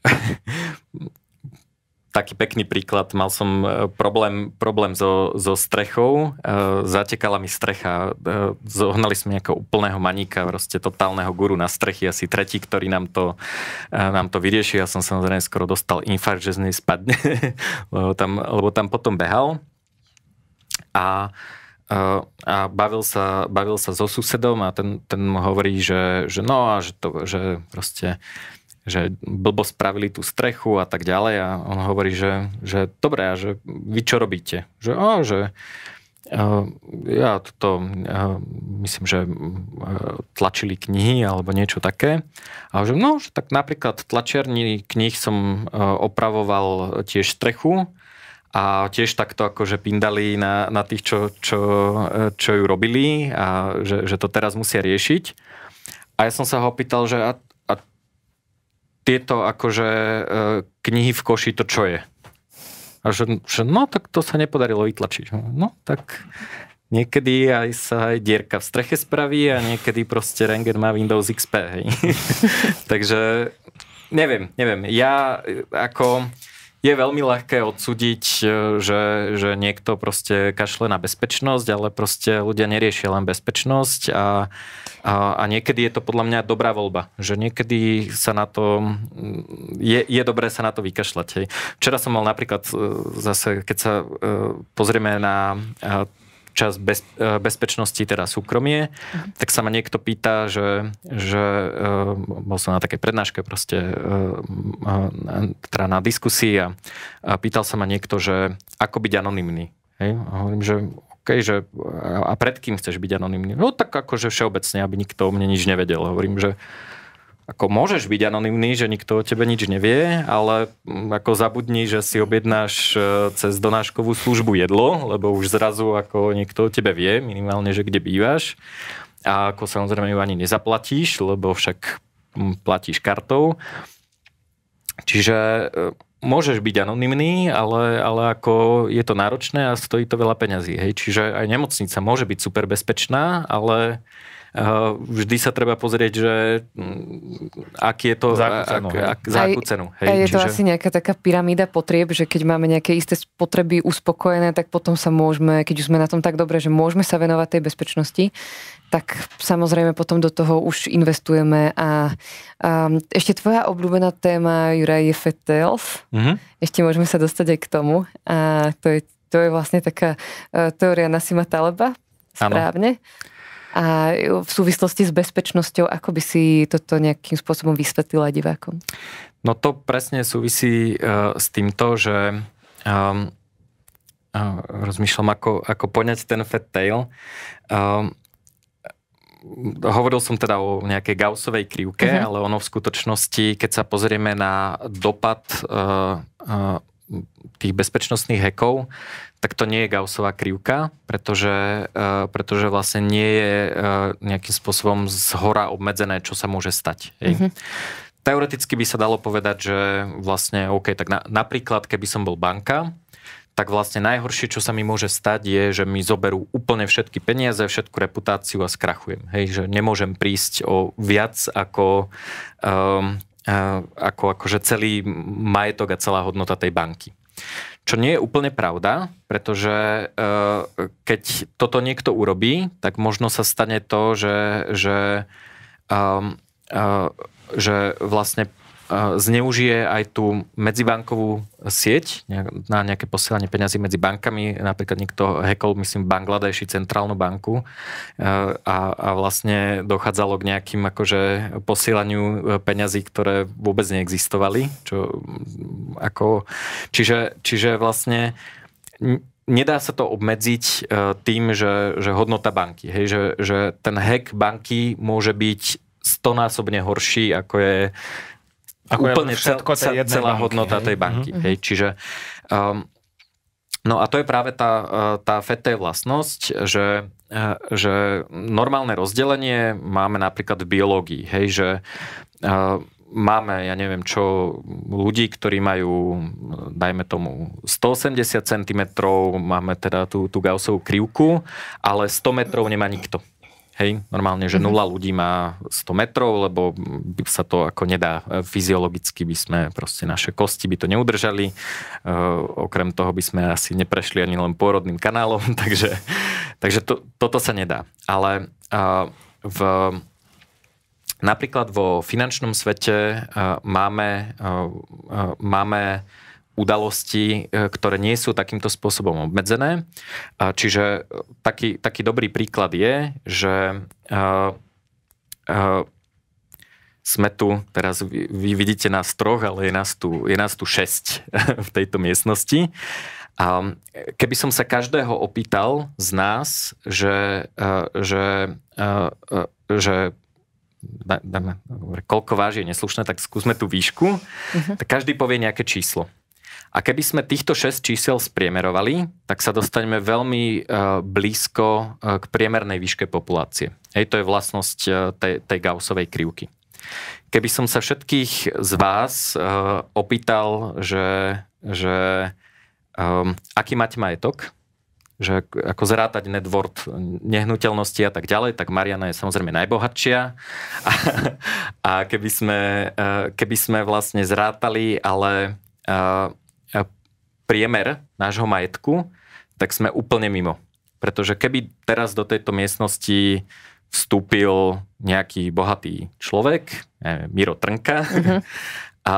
taký pekný príklad. Mal som e, problém, problém so, so strechou. E, zatekala mi strecha. E, zohnali sme nejakého úplného maníka, proste totálneho guru na strechy, asi tretí, ktorý nám to, nám to vyrieši. Ja som samozrejme skoro dostal infarkt, že z nej spadne, lebo tam, lebo tam potom behal. A a bavil sa, bavil sa so susedom a ten, ten mu hovorí, že, že no a že, to, že proste uh, že blbo spravili tú strechu a tak ďalej a on hovorí, že, že dobre, a že vy čo robíte? Že, a, že e, ja toto, uh, myslím, že e, tlačili knihy alebo niečo také. A že no, že tak napríklad tlačiarni knih som opravoval tiež strechu a tiež takto akože pindali na, na tých, čo, čo, čo ju robili a že, že to teraz musia riešiť. A ja som sa ho opýtal, že a tieto akože e, knihy v koši, to čo je? A že, že no, tak to sa nepodarilo vytlačiť. No, tak niekedy aj sa aj dierka v streche spraví a niekedy proste Rengen má Windows XP, hej. Takže neviem, neviem. Ja e, ako je veľmi ľahké odsúdiť, e, že, že niekto proste kašle na bezpečnosť, ale proste ľudia neriešia len bezpečnosť a, a, a niekedy je to podľa mňa dobrá voľba, že niekedy sa na to, mm, je, je dobré sa na to vykašľať. Hej. Včera som mal napríklad e, zase, keď sa e, pozrieme na čas bez, e, bezpečnosti, teda súkromie, uh-huh. tak sa ma niekto pýta, že, že e, bol som na takej prednáške proste, e, teda na diskusii a, a pýtal sa ma niekto, že ako byť anonymný. Hej? A hovorím, že okay, že a pred kým chceš byť anonimný, No tak akože všeobecne, aby nikto o mne nič nevedel. Hovorím, že ako môžeš byť anonymný, že nikto o tebe nič nevie, ale mm, ako zabudni, že si objednáš e, cez donáškovú službu jedlo, lebo už zrazu ako niekto o tebe vie, minimálne, že kde bývaš. A ako samozrejme ju ani nezaplatíš, lebo však mm, platíš kartou. Čiže e, môžeš byť anonymný, ale, ale ako je to náročné a stojí to veľa peňazí. Hej? Čiže aj nemocnica môže byť super bezpečná, ale vždy sa treba pozrieť, že mm, ak je to, za akú cenu. Ak, ak, za akú cenu hej, a je čiže... to asi nejaká taká pyramída potrieb, že keď máme nejaké isté potreby uspokojené, tak potom sa môžeme, keď už sme na tom tak dobre, že môžeme sa venovať tej bezpečnosti, tak samozrejme potom do toho už investujeme. A, a um, ešte tvoja obľúbená téma, Juraj, je Fat Mm-hmm. Ešte môžeme sa dostať aj k tomu. A to je, to je vlastne taká uh, teória Nasima Taleba, správne. Ano. A v súvislosti s bezpečnosťou, ako by si toto nejakým spôsobom vysvetlila divákom? No to presne súvisí uh, s týmto, že um, uh, rozmýšľam, ako, ako poňať ten fat tail. Um, hovoril som teda o nejakej Gausovej krivke, uh-huh. ale ono v skutočnosti, keď sa pozrieme na dopad uh, uh, tých bezpečnostných hekov, tak to nie je Gaussová krivka, pretože, e, pretože vlastne nie je e, nejakým spôsobom zhora obmedzené, čo sa môže stať. Mm-hmm. Teoreticky by sa dalo povedať, že vlastne, OK, tak na, napríklad, keby som bol banka, tak vlastne najhoršie, čo sa mi môže stať, je, že mi zoberú úplne všetky peniaze, všetku reputáciu a skrachujem. Hej, že nemôžem prísť o viac ako um, ako akože celý majetok a celá hodnota tej banky. Čo nie je úplne pravda, pretože eh, keď toto niekto urobí, tak možno sa stane to, že, že, ehm, eh, že vlastne zneužije aj tú medzibankovú sieť na nejaké posielanie peňazí medzi bankami. Napríklad niekto hekol, myslím, Bangladeši centrálnu banku e, a, a vlastne dochádzalo k nejakým akože posielaniu e, peňazí, ktoré vôbec neexistovali. Čo, mm, ako, čiže, čiže vlastne nedá sa to obmedziť e, tým, že, že hodnota banky, hej, že, že ten hack banky môže byť stonásobne horší, ako je ako úplne je všetko cel, tej celá banky, hodnota hej? tej banky. Mm-hmm. Hej? Čiže um, No a to je práve tá, e, tá fetej vlastnosť, že, e, že normálne rozdelenie máme napríklad v biológii, hej, že e, máme, ja neviem čo, ľudí, ktorí majú, dajme tomu, 180 cm, máme teda tú, tú gausovú krivku, ale 100 metrov nemá nikto. Hej, normálne, že mhm. nula ľudí má 100 metrov, lebo sa to ako nedá e, fyziologicky, by sme proste naše kosti by to neudržali. E, okrem toho by sme asi neprešli ani len pôrodným kanálom, takže, takže to, toto sa nedá. Ale e, v, napríklad vo finančnom svete e, máme, e, e máme udalosti, e, ktoré nie sú takýmto spôsobom obmedzené. E, čiže e, taký, taký dobrý príklad je, že uh, uh, sme tu, teraz vy, vy vidíte nás troch, ale je nás tu, je nás tu šesť v tejto miestnosti. A keby som sa každého opýtal z nás, že, uh, že, že dáme, koľko váži je neslušné, tak skúsme tú výšku, uh-huh. tak každý povie nejaké číslo. A keby sme týchto 6 čísel spriemerovali, tak sa dostaneme veľmi e, blízko e, k priemernej výške populácie. Hej, to je vlastnosť e, tej, tej gausovej krivky. Keby som sa všetkých z vás opýtal, že, že um, aký máte majetok, že ako zrátať network nehnuteľnosti a tak ďalej, tak Mariana je samozrejme najbohatšia. A, a keby, sme, keby sme vlastne zrátali, ale priemer nášho majetku, tak sme úplne mimo. Pretože keby teraz do tejto miestnosti vstúpil nejaký bohatý človek, neviem, Miro Trnka, uh-huh. a,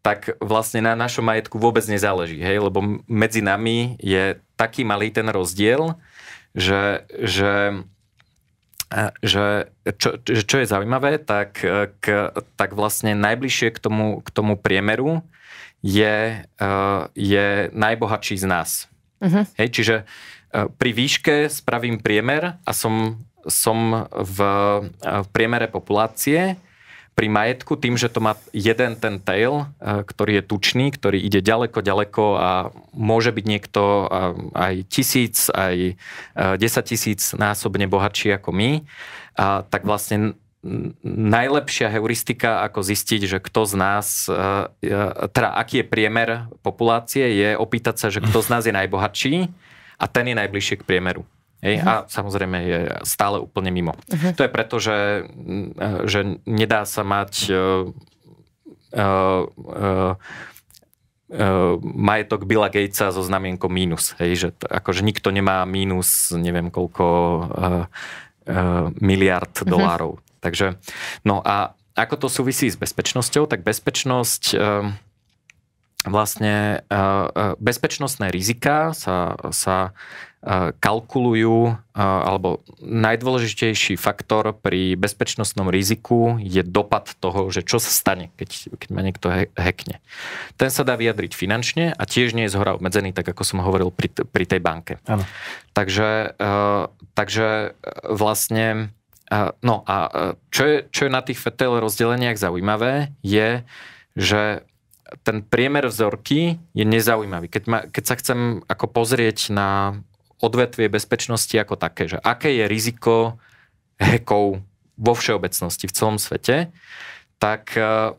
tak vlastne na našom majetku vôbec nezáleží, hej? lebo medzi nami je taký malý ten rozdiel, že, že, že čo, čo je zaujímavé, tak, k, tak vlastne najbližšie k tomu, k tomu priemeru je, eh, je najbohatší z nás. Uh-huh. Hej, čiže eh, pri výške spravím priemer a som, som v, eh, v priemere populácie pri majetku tým, že to má jeden ten tail, ktorý je tučný, ktorý ide ďaleko, ďaleko a môže byť niekto aj tisíc, aj desať tisíc násobne bohatší ako my, a tak vlastne najlepšia heuristika, ako zistiť, že kto z nás, e, e, teda aký je priemer populácie, je opýtať sa, že kto z nás je najbohatší a ten je najbližšie k priemeru. Hej, uh-huh. A mhm. samozrejme je stále úplne mimo. Uh-huh. To je preto, že, e, že nedá sa mať uh, uh, uh, uh, majetok Billa Gatesa so znamienkom mínus. Hej, že t- akože nikto nemá mínus neviem koľko uh, uh, miliard uh-huh. dolárov. Takže, no a ako to súvisí s bezpečnosťou, tak bezpečnosť eh, vlastne eh, eh, bezpečnostné rizika sa, sa kalkulujú, alebo najdôležitejší faktor pri bezpečnostnom riziku je dopad toho, že čo sa stane, keď, keď ma niekto hekne. Ten sa dá vyjadriť finančne a tiež nie je zhora obmedzený, tak ako som hovoril pri, pri tej banke. Takže, takže vlastne No a e, čo je, čo je na tých FTL rozdeleniach zaujímavé, je, že ten priemer vzorky je nezaujímavý. Keď, ma, keď sa chcem ako pozrieť na odvetvie bezpečnosti ako také, že aké je riziko hekov vo všeobecnosti, v celom svete, tak uh,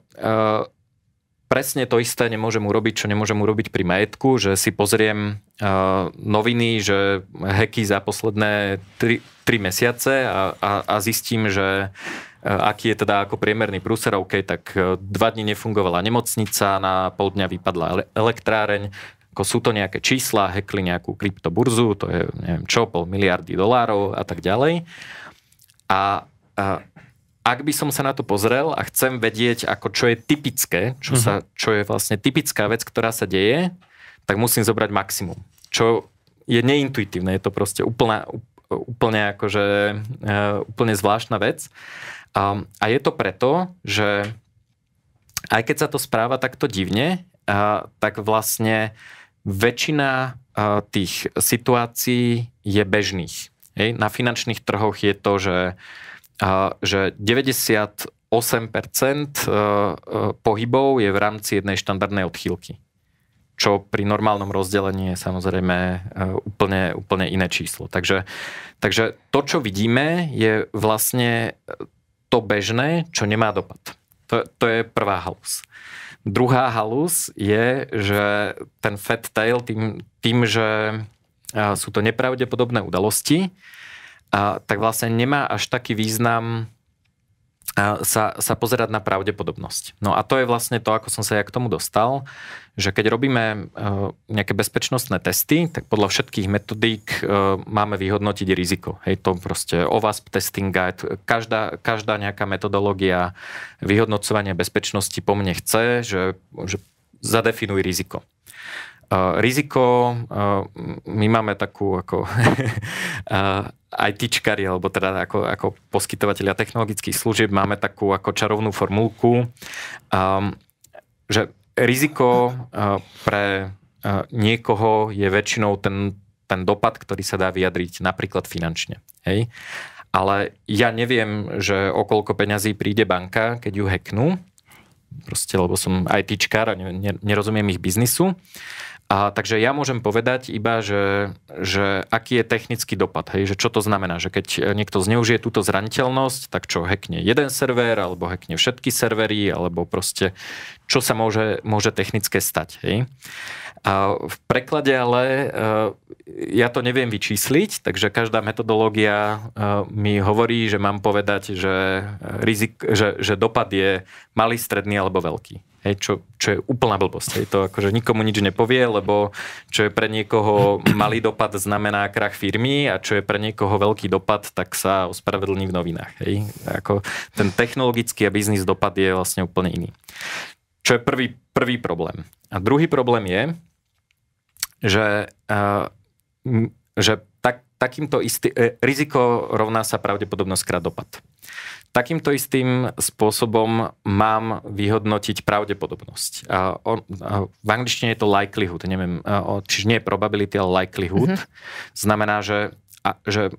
presne to isté nemôžem urobiť, čo nemôžem urobiť pri majetku, že si pozriem uh, noviny, že heky za posledné 3, mesiace a, a, a zistím, že uh, aký je teda ako priemerný prúser, OK, tak uh, dva dní nefungovala nemocnica, na pol dňa vypadla elektráreň, ako sú to nejaké čísla, hekli nejakú kryptoburzu, to je neviem čo, pol miliardy dolárov a tak ďalej. A, a ak by som sa na to pozrel a chcem vedieť, ako čo je typické, čo, sa, mhm. čo je vlastne typická vec, ktorá sa deje, tak musím zobrať maximum. Čo je neintuitívne, je to proste úplná, úplne, akože, e, úplne zvláštna vec. A, a je to preto, že aj keď sa to správa takto divne, a, tak vlastne väčšina a, e, tých situácií je bežných. Hej? Na finančných trhoch je to, že že 98% e, e, pohybov je v rámci jednej štandardnej odchýlky. Čo pri normálnom rozdelení je samozrejme e, úplne, úplne iné číslo. Takže, takže to, čo vidíme, je vlastne to bežné, čo nemá dopad. To, to je prvá halus. Druhá halus je, že ten fat tail tým, tým že sú to nepravdepodobné udalosti, a, tak vlastne nemá až taký význam sa, sa pozerať na pravdepodobnosť. No a to je vlastne to, ako som sa ja k tomu dostal, že keď robíme e, nejaké bezpečnostné testy, tak podľa všetkých metodík e, máme vyhodnotiť riziko. Hej, to proste OVASP testing guide, každá, každá nejaká metodológia vyhodnocovania bezpečnosti po mne chce, že, že zadefinuj riziko riziko, my máme takú ako ITčkari, alebo teda ako, ako poskytovateľia technologických služieb máme takú ako čarovnú formulku, že riziko pre niekoho je väčšinou ten, ten dopad, ktorý sa dá vyjadriť napríklad finančne. Hej? Ale ja neviem, že o koľko peňazí príde banka, keď ju hacknú, proste, lebo som ITčkár a nerozumiem ich biznisu. A, takže ja môžem povedať iba, že, že aký je technický dopad, hej, že čo to znamená, že keď niekto zneužije túto zraniteľnosť, tak čo, hackne jeden server, alebo hackne všetky servery, alebo proste čo sa môže, môže technické stať. Hej. A v preklade ale e, ja to neviem vyčísliť, takže každá metodológia e, mi hovorí, že mám povedať, že, rizik, že, že dopad je malý, stredný alebo veľký hej, čo, čo je úplná blbosť. Hej, to akože nikomu nič nepovie, lebo čo je pre niekoho malý dopad znamená krach firmy a čo je pre niekoho veľký dopad, tak sa ospravedlní v novinách. Hej. Ako ten technologický a biznis dopad je vlastne úplne iný. Čo je prvý, prvý problém. A druhý problém je, že, uh, že tak, takýmto istý, eh, riziko rovná sa pravdepodobnosť krát dopad. Takýmto istým spôsobom mám vyhodnotiť pravdepodobnosť. A on, a v angličtine je to likelihood, neviem, čiže nie je probability, ale likelihood. Mm-hmm. Znamená, že, a, že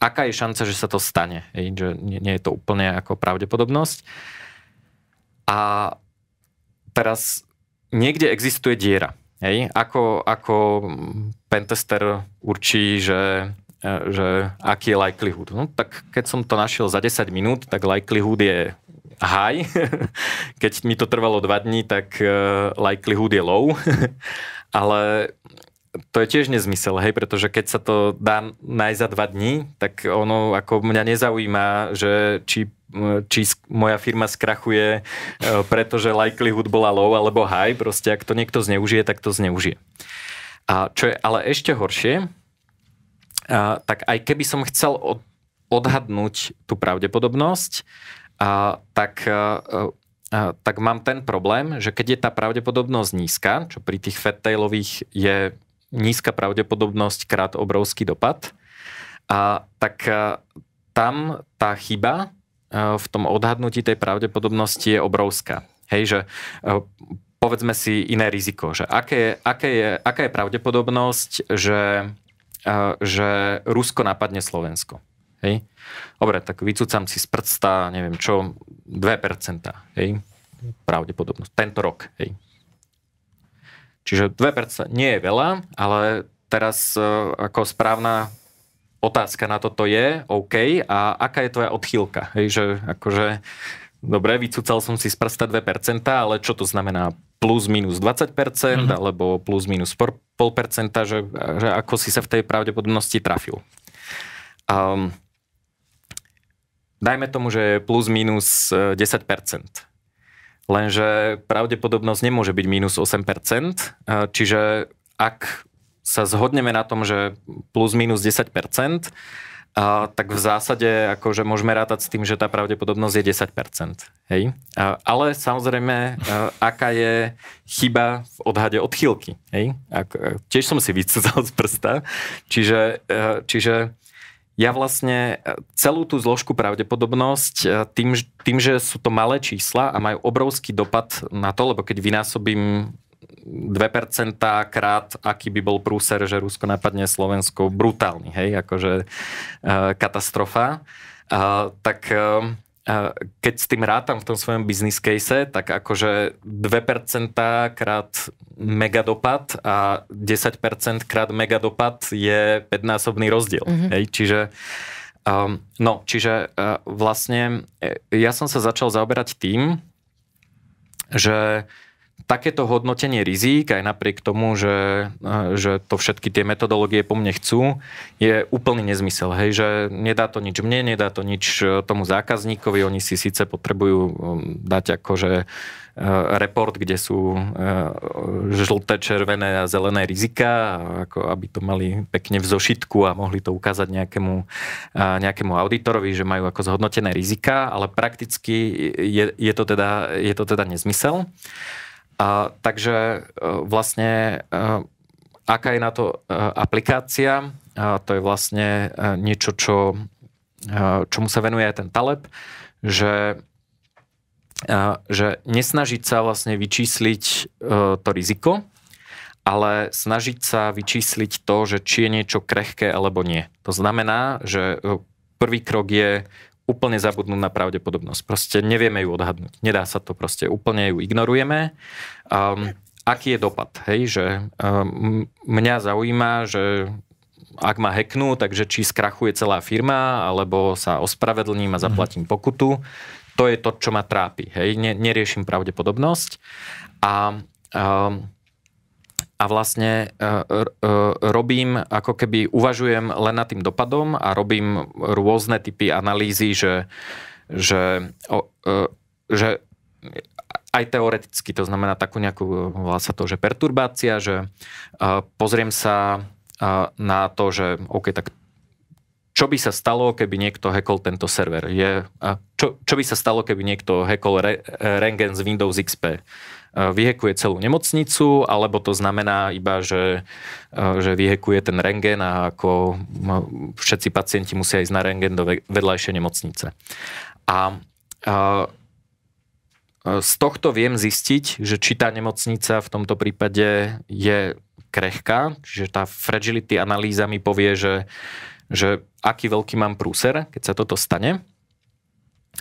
aká je šanca, že sa to stane. Ej, Že nie, nie je to úplne ako pravdepodobnosť. A teraz niekde existuje diera. Ej, Ako, ako pentester určí, že že aký je likelihood. No tak keď som to našiel za 10 minút, tak likelihood je high. keď mi to trvalo 2 dní, tak e, likelihood je low. Ale to je tiež nezmysel, hej, pretože keď sa to dá nájsť za 2 dní, tak ono ako mňa nezaujíma, že či, či moja firma skrachuje, e, pretože likelihood bola low alebo high, proste ak to niekto zneužije, tak to zneužije. A čo je ale ešte horšie, a, tak aj keby som chcel od, odhadnúť tú pravdepodobnosť, a, tak, a, e, a, e, tak mám ten problém, že keď je tá pravdepodobnosť nízka, čo pri tých fettailových je nízka pravdepodobnosť krát obrovský dopad, a, tak a, e, tam tá chyba a, v tom odhadnutí tej pravdepodobnosti je obrovská. Hej, že a, povedzme si iné riziko, že aké, aké je, aká je pravdepodobnosť, že že Rusko napadne Slovensko. Hej? Dobre, tak vycúcam si z prsta, neviem čo, 2%. Hej? Pravdepodobnosť. Tento rok. Hej? Čiže 2% nie je veľa, ale teraz e, ako správna otázka na toto je, OK, a aká je tvoja odchýlka? Hej, že akože, dobre, vycúcal som si z prsta 2%, ale čo to znamená plus minus 20%, mm-hmm. alebo plus minus 0,5%, že, že ako si sa v tej pravdepodobnosti trafil. Um, dajme tomu, že plus minus 10%. E, Lenže pravdepodobnosť nemôže byť minus 8%, e, čiže ak sa zhodneme na tom, že plus minus 10%, a, tak v zásade akože môžeme rátať s tým, že tá pravdepodobnosť je 10%. Hej? A, ale samozrejme, a, aká je chyba v odhade odchýlky. Hej? A, e, tiež som si vycúcal z prsta. Čiže, a, e, čiže ja vlastne e, celú tú zložku pravdepodobnosť tým, tým, že sú to malé čísla a majú obrovský dopad na to, lebo keď vynásobím 2% krát, aký by bol prúser, že Rusko napadne Slovensko, brutálny, hej, akože e, katastrofa. E, tak e, keď s tým rátam v tom svojom business case, tak akože 2% krát megadopad a 10% krát megadopad je 5-násobný rozdiel. Mm-hmm. Hej? Čiže um, no, čiže uh, vlastne ja som sa začal zaoberať tým, že uh, takéto hodnotenie rizík, aj napriek tomu, že, eh, že to všetky tie metodológie po mne chcú, je úplný nezmysel. Hej, že nedá to nič mne, nedá to nič eh, tomu zákazníkovi, oni si síce potrebujú eh, dať akože report, kde sú žlté, červené a zelené rizika, ako aby to mali pekne v zošitku a mohli to ukázať nejakému, nejakému auditorovi, že majú ako zhodnotené rizika, ale prakticky je, je, to, teda, je to teda nezmysel. A, takže e, vlastne e, aká je na to e, aplikácia, a to je vlastne niečo, čo, čomu sa venuje aj ten Taleb, že, že nesnažiť sa vlastne vyčísliť to riziko, ale snažiť sa vyčísliť to, že či je niečo krehké alebo nie. To znamená, že prvý krok je úplne zabudnú na pravdepodobnosť. Proste nevieme ju odhadnúť. Nedá sa to proste. Úplne ju ignorujeme. Um, aký je dopad? Hej, že um, mňa zaujíma, že ak ma hacknú, takže či skrachuje celá firma, alebo sa ospravedlním a mhm. zaplatím pokutu. To je to, čo ma trápi. Hej, ne, neriešim pravdepodobnosť. A um, a vlastne e, e, robím, ako keby uvažujem len nad tým dopadom a robím rôzne typy analýzy, že, že, o, e, že aj teoreticky, to znamená takú nejakú, volá sa to, že perturbácia, že pozriem sa na to, že OK, tak čo by sa stalo, keby niekto hackol tento server? Je, čo, čo by sa stalo, keby niekto hackol re, Rengen z Windows XP? E, vyhekuje celú nemocnicu, alebo to znamená iba, že, e, že vyhekuje ten rengen a ako všetci pacienti musia ísť na rengen do vedľajšej nemocnice. A, e, z tohto viem zistiť, že či tá nemocnica v tomto prípade je krehká, čiže tá fragility analýza mi povie, že, že aký veľký mám prúser, keď sa toto stane.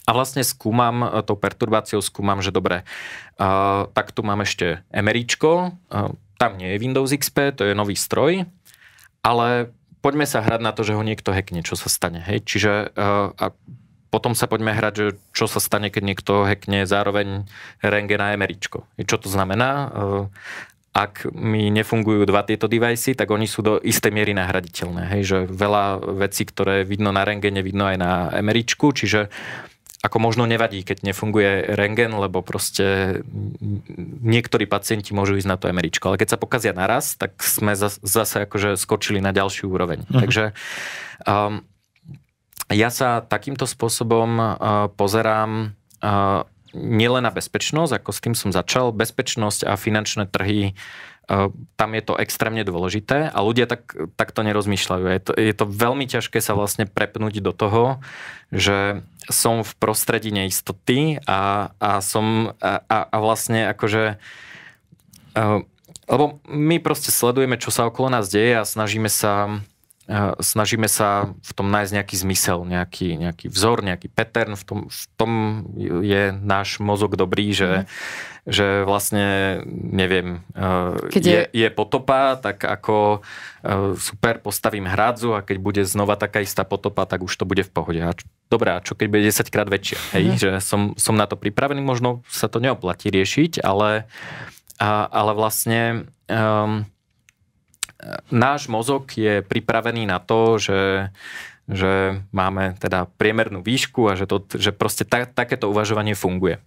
A vlastne skúmam, e, tou perturbáciou skúmam, že dobre, uh, tak tu mám ešte Emeričko, uh, e, tam nie je Windows XP, to je nový stroj, ale poďme sa hrať na to, že ho niekto hackne, čo sa stane. Hej? Čiže uh, a potom sa poďme hrať, že čo sa stane, keď niekto hackne zároveň na MRIčko. Čo to znamená? Uh, ak mi nefungujú dva tieto devicey, tak oni sú do istej miery nahraditeľné. Hej, že veľa vecí, ktoré vidno na rengene, vidno aj na emeričku, čiže uh, ako možno nevadí, keď nefunguje rengen, lebo proste niektorí pacienti môžu ísť na to MRIčko. Ale keď sa pokazia naraz, tak sme zase akože skočili na ďalší úroveň. Uh-huh. Takže um, ja sa takýmto spôsobom uh, pozerám uh, nielen na bezpečnosť, ako s tým som začal, bezpečnosť a finančné trhy tam je to extrémne dôležité a ľudia tak, tak to nerozmýšľajú. Je to, je to veľmi ťažké sa vlastne prepnúť do toho, že som v prostredí neistoty a, a som a, a vlastne akože eh, lebo my proste sledujeme, čo sa okolo nás deje a snažíme sa snažíme sa v tom nájsť nejaký zmysel, nejaký, nejaký vzor, nejaký pattern. V tom, v tom je náš mozog dobrý, že, mm. že vlastne, neviem, e, keď je, je potopa, tak ako e, super, postavím hrádzu a keď bude znova taká istá potopa, tak už to bude v pohode. A dobrá, čo keď bude 10 krát väčšia? Hej, mm. že som, som na to pripravený, možno sa to neoplatí riešiť, ale, a, ale vlastne... Um, náš mozog je pripravený na to, že že máme teda priemernú výšku a že, to, že proste ta, takéto uvažovanie funguje.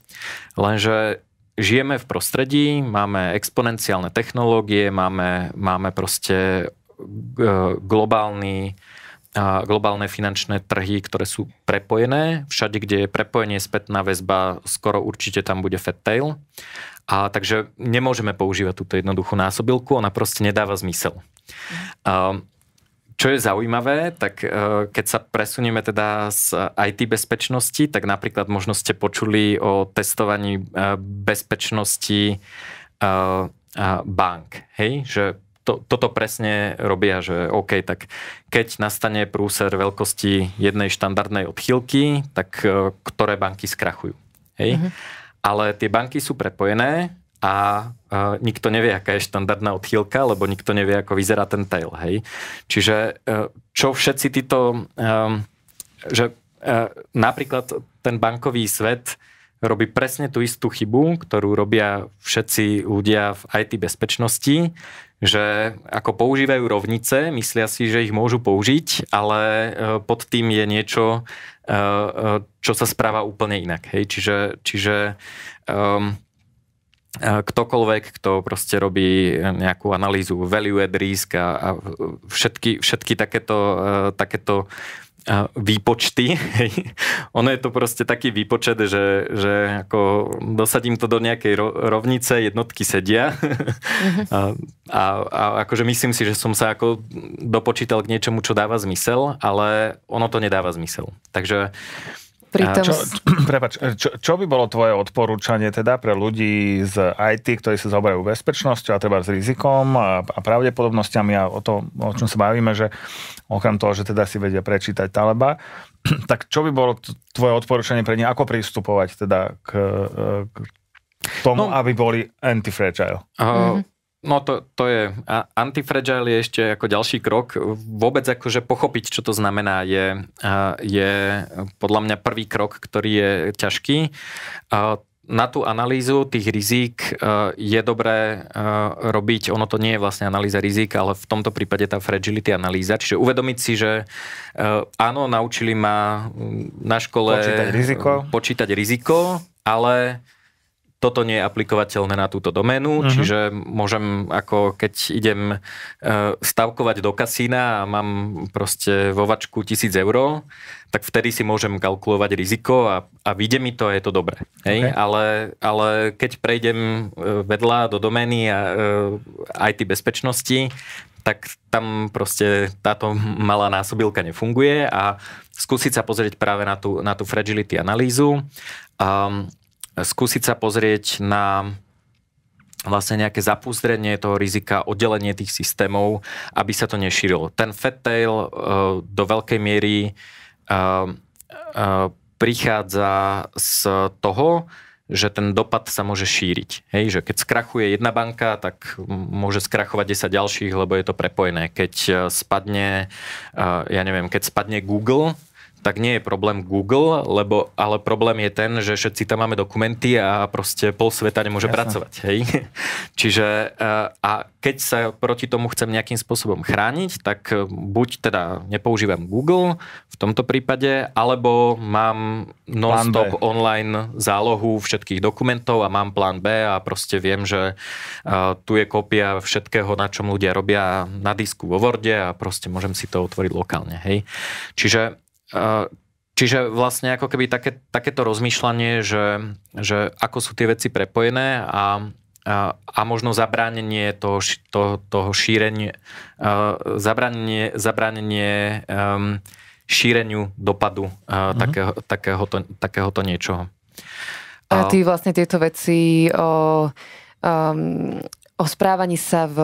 Lenže žijeme v prostredí, máme exponenciálne technológie, máme, máme proste e, globálny, globálne finančné trhy, ktoré sú prepojené. Všade, kde je prepojenie, spätná väzba, skoro určite tam bude fat tail. A, takže nemôžeme používať túto jednoduchú násobilku, ona proste nedáva zmysel. A, ehm, čo je zaujímavé, tak e, keď sa presunieme teda z IT bezpečnosti, tak napríklad možno ste počuli o testovaní e, bezpečnosti e, bank. Hej? Že to, toto presne robia, že OK, tak keď nastane prúser veľkosti jednej štandardnej odchýlky, tak ktoré banky skrachujú. Hej? Uh-huh ale tie banky sú prepojené a e, nikto nevie, aká je štandardná odchýlka, lebo nikto nevie, ako vyzerá ten tail. Hej? Čiže e, čo všetci títo... E, že e, napríklad ten bankový svet robí presne tú istú chybu, ktorú robia všetci ľudia v IT bezpečnosti, že ako používajú rovnice, myslia si, že ich môžu použiť, ale e, pod tým je niečo, e, e, čo sa správa úplne inak. Hej? Čiže, čiže um, ktokoľvek, kto proste robí nejakú analýzu value at risk a, a všetky, všetky takéto, takéto výpočty. Hej. Ono je to proste taký výpočet, že, že ako dosadím to do nejakej rovnice, jednotky sedia. Mhm. A, a, a akože myslím si, že som sa ako dopočítal k niečomu, čo dáva zmysel, ale ono to nedáva zmysel. Takže uh, Pritom... Čo, prepač, čo, čo by bolo tvoje odporúčanie teda pre ľudí z IT, ktorí sa zaoberajú bezpečnosťou a treba s rizikom a, a pravdepodobnosťami a o tom, o čom sa bavíme, že okrem toho, že teda si vedia prečítať Taleba, tak čo by bolo tvoje odporúčanie pre nich, ako pristupovať teda k, e, k tomu, no, aby boli anti-fragile? Uh, mm-hmm No to, to je, a antifragile je ešte ako ďalší krok. Vôbec akože pochopiť, čo to znamená, je, je podľa mňa prvý krok, ktorý je ťažký. Na tú analýzu tých rizík e, je dobré e, robiť, ono to nie je vlastne analýza rizik, ale v tomto prípade tá fragility analýza, čiže uvedomiť si, že e, áno, naučili ma na škole počítať riziko, počítať riziko ale toto nie je aplikovateľné na túto doménu, uh-huh. čiže môžem, ako keď idem e, stavkovať do kasína a mám proste vovačku 1000 eur, tak vtedy si môžem kalkulovať riziko a, a vyjde mi to a je to dobré. Hej? Okay. Ale, ale keď prejdem e, vedľa do domény a, a e, IT bezpečnosti, tak tam proste táto malá násobilka nefunguje a skúsiť sa pozrieť práve na tú, na tú fragility analýzu. Um, skúsiť sa pozrieť na vlastne nejaké zapúzdrenie toho rizika, oddelenie tých systémov, aby sa to nešírilo. Ten fat tail uh, do veľkej miery uh, uh, prichádza z toho, že ten dopad sa môže šíriť. Hej, že keď skrachuje jedna banka, tak môže skrachovať 10 ďalších, lebo je to prepojené. Keď spadne, ja neviem, keď spadne Google, tak nie je problém Google, lebo, ale problém je ten, že všetci tam máme dokumenty a proste pol sveta nemôže Jasne. pracovať. Hej? Čiže eh, a keď sa proti tomu chcem nejakým spôsobom chrániť, tak eh, buď teda nepoužívam Google v tomto prípade, alebo mám non-stop online zálohu všetkých dokumentov a mám plán B a proste viem, že eh, tu je kópia všetkého, na čom ľudia robia na disku vo Worde a proste môžem si to otvoriť lokálne. Hej? Čiže Eh, čiže vlastne ako keby také, takéto rozmýšľanie, že, že ako sú tie veci prepojené a, a, a možno zabránenie toho, to, toho šírenia, uh, eh, zabránenie, zabránenie um, šíreniu dopadu uh, eh, mm-hmm. takého, takéhoto, takéhoto niečoho. A ty vlastne tieto veci o, um, o správaní sa v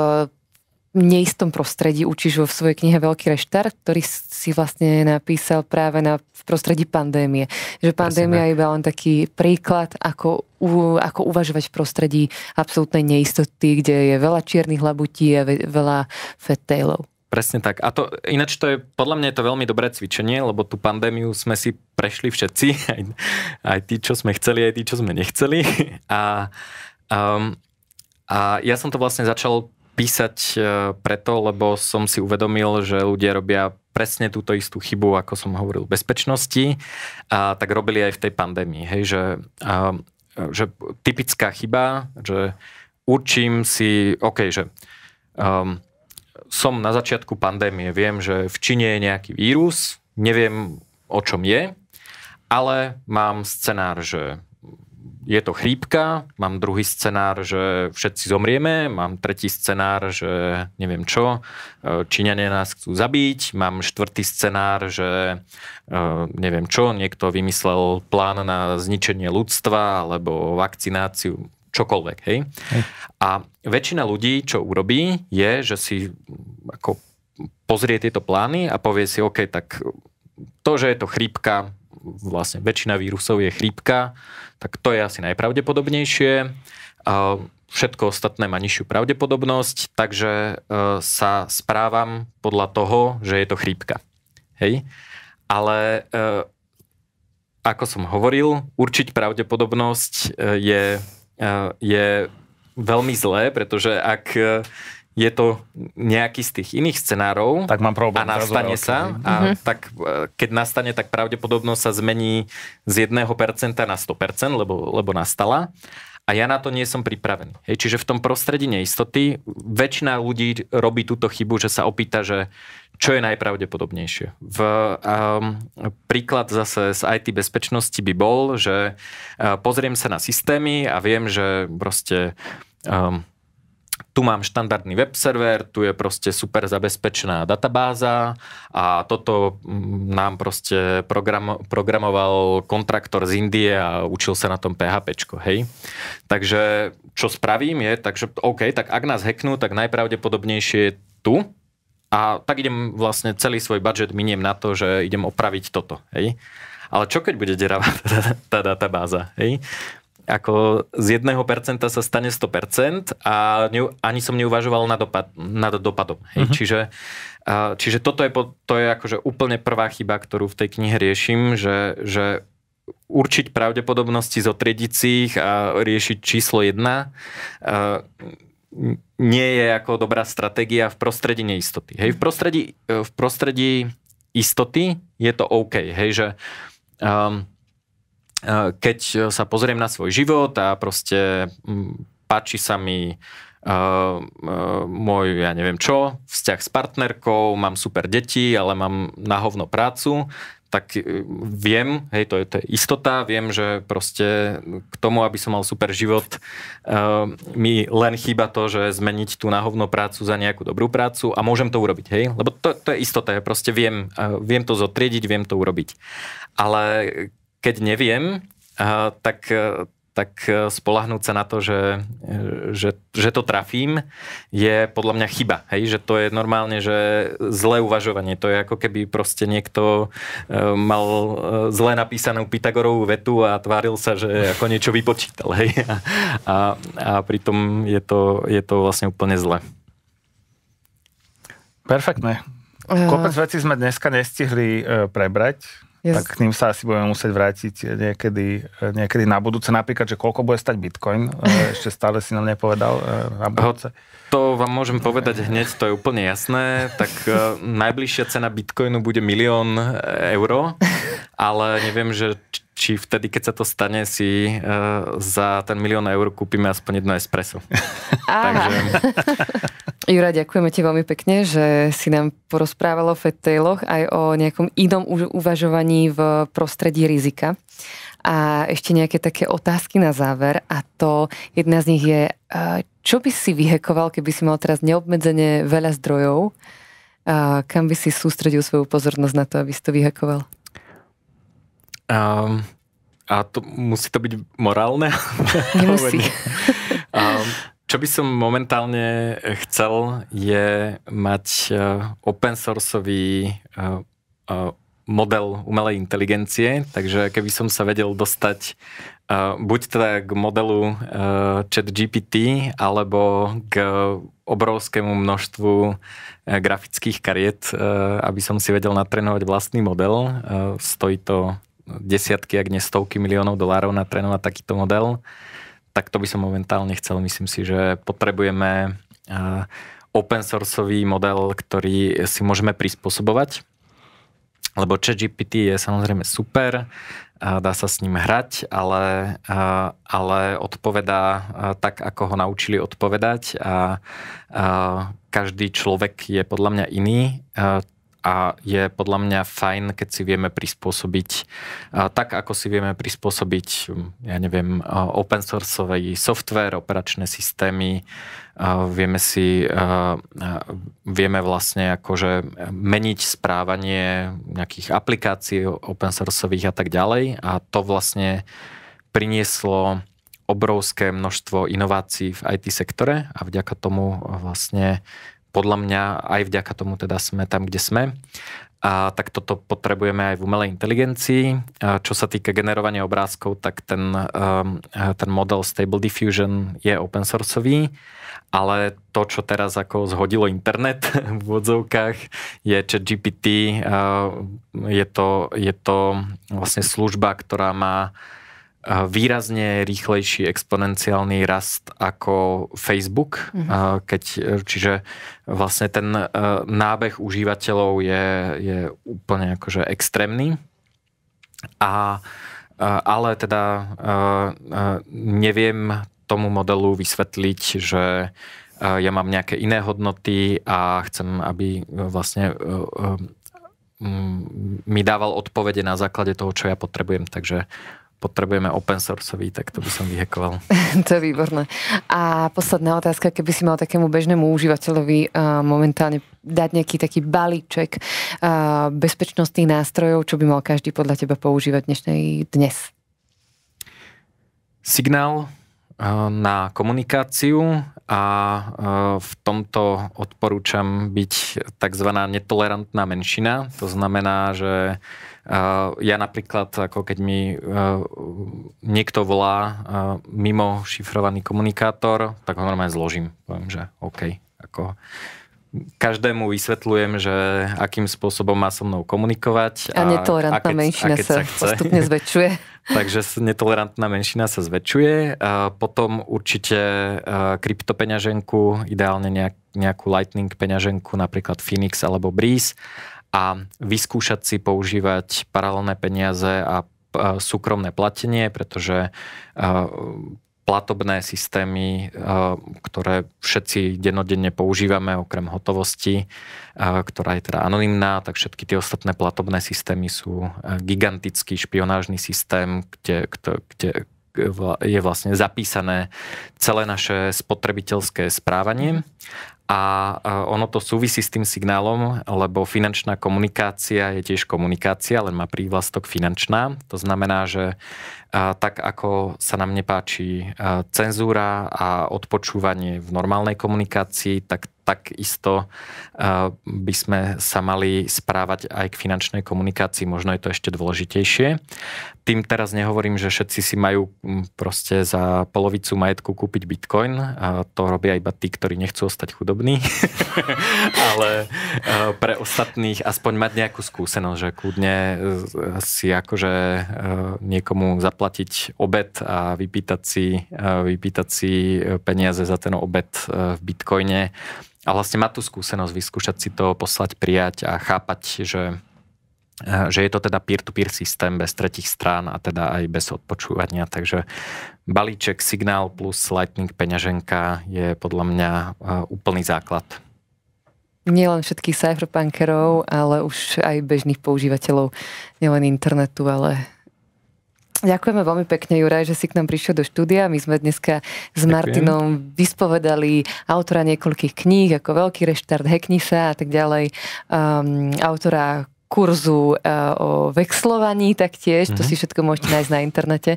neistom prostredí učíš vo svojej knihe Veľký reštart, ktorý si vlastne napísal práve na, v prostredí pandémie. Že pandémia je iba len taký príklad, ako, u, ako uvažovať v prostredí absolútnej neistoty, kde je veľa čiernych labutí a veľa fettailov. Presne tak. A to, ináč to je, podľa mňa je to veľmi dobré cvičenie, lebo tú pandémiu sme si prešli všetci, aj, aj tí, čo sme chceli, aj tí, čo sme nechceli. A, um, a ja som to vlastne začal písať e, preto, lebo som si uvedomil, že ľudia robia presne túto istú chybu, ako som hovoril, bezpečnosti, a tak robili aj v tej pandémii. Hej, že, a, že typická chyba, že určím si, OK, že um, som na začiatku pandémie, viem, že v Číne je nejaký vírus, neviem, o čom je, ale mám scenár, že je to chrípka, mám druhý scenár, že všetci zomrieme, mám tretí scenár, že neviem čo, e, Číňania nás chcú zabiť, mám štvrtý scenár, že e, neviem čo, niekto vymyslel plán na zničenie ľudstva alebo vakcináciu, čokoľvek, hej. A väčšina ľudí, čo urobí, je, že si ako pozrie tieto plány a povie si, OK, tak to, že je to chrípka, vlastne väčšina vírusov je chrípka, tak to je asi najpravdepodobnejšie. Všetko ostatné má nižšiu pravdepodobnosť, takže e, sa správam podľa toho, že je to chrípka. Hej? Ale e, ako som hovoril, určiť pravdepodobnosť e, je, je veľmi zlé, pretože ak je to nejaký z tých iných scenárov tak mám problém, a nastane sa. Okay. A mm-hmm. tak, e, keď nastane, tak pravdepodobnosť sa zmení z 1% na 100%, lebo, lebo nastala. A ja na to nie som pripravený. Hej, čiže v tom prostredí neistoty väčšina ľudí robí túto chybu, že sa opýta, že čo je najpravdepodobnejšie. V, um, príklad zase z IT bezpečnosti by bol, že uh, pozriem sa na systémy a viem, že proste um, tu mám štandardný web server, tu je proste super zabezpečená databáza a toto mm, nám proste program, programoval kontraktor z Indie a učil sa na tom PHP, hej. Takže čo spravím je, takže OK, tak ak nás hacknú, tak najpravdepodobnejšie je tu, a tak idem vlastne celý svoj budget miniem na to, že idem opraviť toto. Hej? Ale čo keď bude deravá tá, tá databáza? Hej? ako z 1% sa stane 100% a ne, ani som neuvažoval nad, dopad, nad dopadom. Hej. Uh-huh. Čiže, uh, čiže toto je, to je akože úplne prvá chyba, ktorú v tej knihe riešim, že, že určiť pravdepodobnosti zo si a riešiť číslo 1 nie je ako dobrá stratégia v prostredí neistoty. Hej, v prostredí, v prostredí istoty je to OK, hej, že um, Eh, keď eh, sa pozriem na svoj život a proste mm, páči sa mi eh, môj, ja neviem čo, vzťah s partnerkou, mám super deti, ale mám na hovno prácu, tak viem, hej, to je, to je istota, viem, že proste k tomu, aby som mal super život, mi len chýba to, že zmeniť tú na hovno prácu za nejakú dobrú prácu a môžem to urobiť, hej, lebo to, to je istota, ja proste viem, viem to zotriediť, viem to urobiť. Ale keď neviem, tak, tak spolahnúť sa na to, že, že, že to trafím, je podľa mňa chyba. Hej? Že to je normálne, že zlé uvažovanie. To je ako keby proste niekto e, mal e, zle napísanú Pythagorovú vetu a tváril sa, že ako niečo vypočítal. Hej? A, a, a pritom je to, je to vlastne úplne zle. Perfektné. Kopec veci sme dneska nestihli e, prebrať Yes. Tak k ním sa asi budeme musieť vrátiť eh, niekedy, eh, niekedy na budúce. Napríklad, že koľko bude stať Bitcoin, eh, ešte stále si nám nepovedal na budúce. To vám môžem povedať hneď, to je úplne jasné. Tak najbližšia cena Bitcoinu bude milión euro, ale neviem, že či vtedy, keď sa to stane, si uh, za ten milión eur kúpime aspoň jedno espresso. Takže Jura, ďakujeme ti veľmi pekne, že si nám porozprával o fettailoch aj o nejakom inom uvažovaní v prostredí rizika. A ešte nejaké také otázky na záver a to jedna z nich je, čo by si vyhekoval, keby si mal teraz neobmedzenie veľa zdrojov, kam by si sústredil svoju pozornosť na to, aby si to vyhekoval? Um, a to, musí to byť morálne? Nemusí. um, Čo by som momentálne eh, chcel je mať eh, open sourceový eh, model umelej inteligencie, takže keby som sa vedel dostať buď teda k modelu chat GPT, alebo k obrovskému množstvu grafických kariet, aby som si vedel natrénovať vlastný model. stojí to desiatky, ak nie stovky miliónov dolárov natrénovať takýto model tak to by som momentálne chcel. Myslím si, že potrebujeme eh, open sourceový model, ktorý si môžeme prispôsobovať, lebo ChatGPT je samozrejme super, eh, dá sa s ním hrať, ale, eh, ale odpovedá tak, ako ho naučili odpovedať a každý človek je podľa mňa iný a je podľa mňa fajn, keď si vieme prispôsobiť tak, ako si vieme prispôsobiť, ja neviem, open sourceový software, operačné systémy, vieme si, vieme vlastne akože meniť správanie nejakých aplikácií open sourceových a tak ďalej a to vlastne prinieslo obrovské množstvo inovácií v IT sektore a vďaka tomu vlastne podľa mňa aj vďaka tomu teda sme tam, kde sme. A tak toto potrebujeme aj v umelej inteligencii. A čo sa týka generovania obrázkov, tak ten, um, ten model Stable Diffusion je open sourceový, ale to, čo teraz ako zhodilo internet v odzovkách, je ChatGPT. Je to, je to vlastne služba, ktorá má výrazne rýchlejší exponenciálny rast ako Facebook, mm-hmm. keď, čiže vlastne ten e, nábeh užívateľov je, je úplne akože extrémny. A, e, ale teda e, neviem tomu modelu vysvetliť, že ja mám nejaké iné hodnoty a chcem, aby vlastne mi dával odpovede na základe toho, čo ja potrebujem. Takže potrebujeme open sourceový, tak to by som vyhekoval. to je výborné. A posledná otázka, keby si mal takému bežnému užívateľovi uh, momentálne dať nejaký taký balíček uh, bezpečnostných nástrojov, čo by mal každý podľa teba používať dnešnej dnes? Signál uh, na komunikáciu a v tomto odporúčam byť tzv. netolerantná menšina. To znamená, že ja napríklad, ako keď mi e, niekto volá e, mimo šifrovaný komunikátor, tak ho normálne zložím. Poviem, že OK. Ako, každému vysvetľujem, že akým spôsobom má so mnou komunikovať. A, a netolerantná a keď, menšina a sa, sa postupne zväčšuje. Takže netolerantná menšina sa zväčšuje. A e, potom určite kryptopeňaženku, ideálne nejak, nejakú Lightning peňaženku, napríklad Phoenix alebo Breeze a vyskúšať si používať paralelné peniaze a súkromné platenie, pretože e, platobné systémy, e, ktoré všetci dennodenne používame, okrem hotovosti, e, ktorá je teda anonimná, tak všetky tie ostatné platobné systémy sú gigantický špionážny systém, kde, kde, je vlastne zapísané celé naše spotrebiteľské správanie a e, ono to súvisí s tým signálom, lebo finančná komunikácia je tiež komunikácia, len má prívlastok finančná. To znamená, že e, tak ako sa nám nepáči e, cenzúra a odpočúvanie v normálnej komunikácii, tak takisto by sme sa mali správať aj k finančnej komunikácii, možno je to ešte dôležitejšie tým teraz nehovorím, že všetci si majú mm, proste za polovicu majetku kúpiť bitcoin. A to robia iba tí, ktorí nechcú ostať chudobní. Ale e, pre ostatných aspoň mať nejakú skúsenosť, že kľudne e, si akože e, niekomu zaplatiť obed a vypýtať si, vypýtať si peniaze za ten obed v bitcoine. A vlastne má tú skúsenosť, vyskúšať si to, poslať, prijať a chápať, že Eh, že je to teda peer-to-peer systém bez tretich strán a teda aj bez odpočúvania, takže balíček Signál plus Lightning peňaženka je podľa mňa eh, úplný základ. Nielen všetkých cypherpunkerov, ale už aj bežných používateľov, nielen internetu, ale Ďakujeme veľmi pekne, Juraj, že si k nám prišiel do štúdia. My sme dneska s Ďakujem. Martinom vyspovedali autora niekoľkých kníh, ako Veľký reštart, Hekni sa a tak ďalej. Um, autora kurzu e, o vexlovaní taktiež, mm-hmm. to mhm. si všetko môžete nájsť na internete.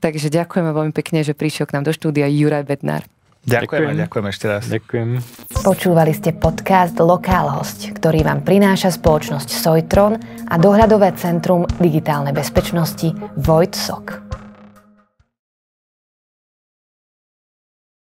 Takže ďakujeme veľmi pekne, že prišiel k nám do štúdia Juraj Bednár. Ďakujem, ďakujem, ďakujem ešte raz. Ďakujem. Počúvali ste podcast Lokálhosť, ktorý vám prináša spoločnosť Sojtron a dohľadové centrum digitálnej bezpečnosti Vojtsok. Sok.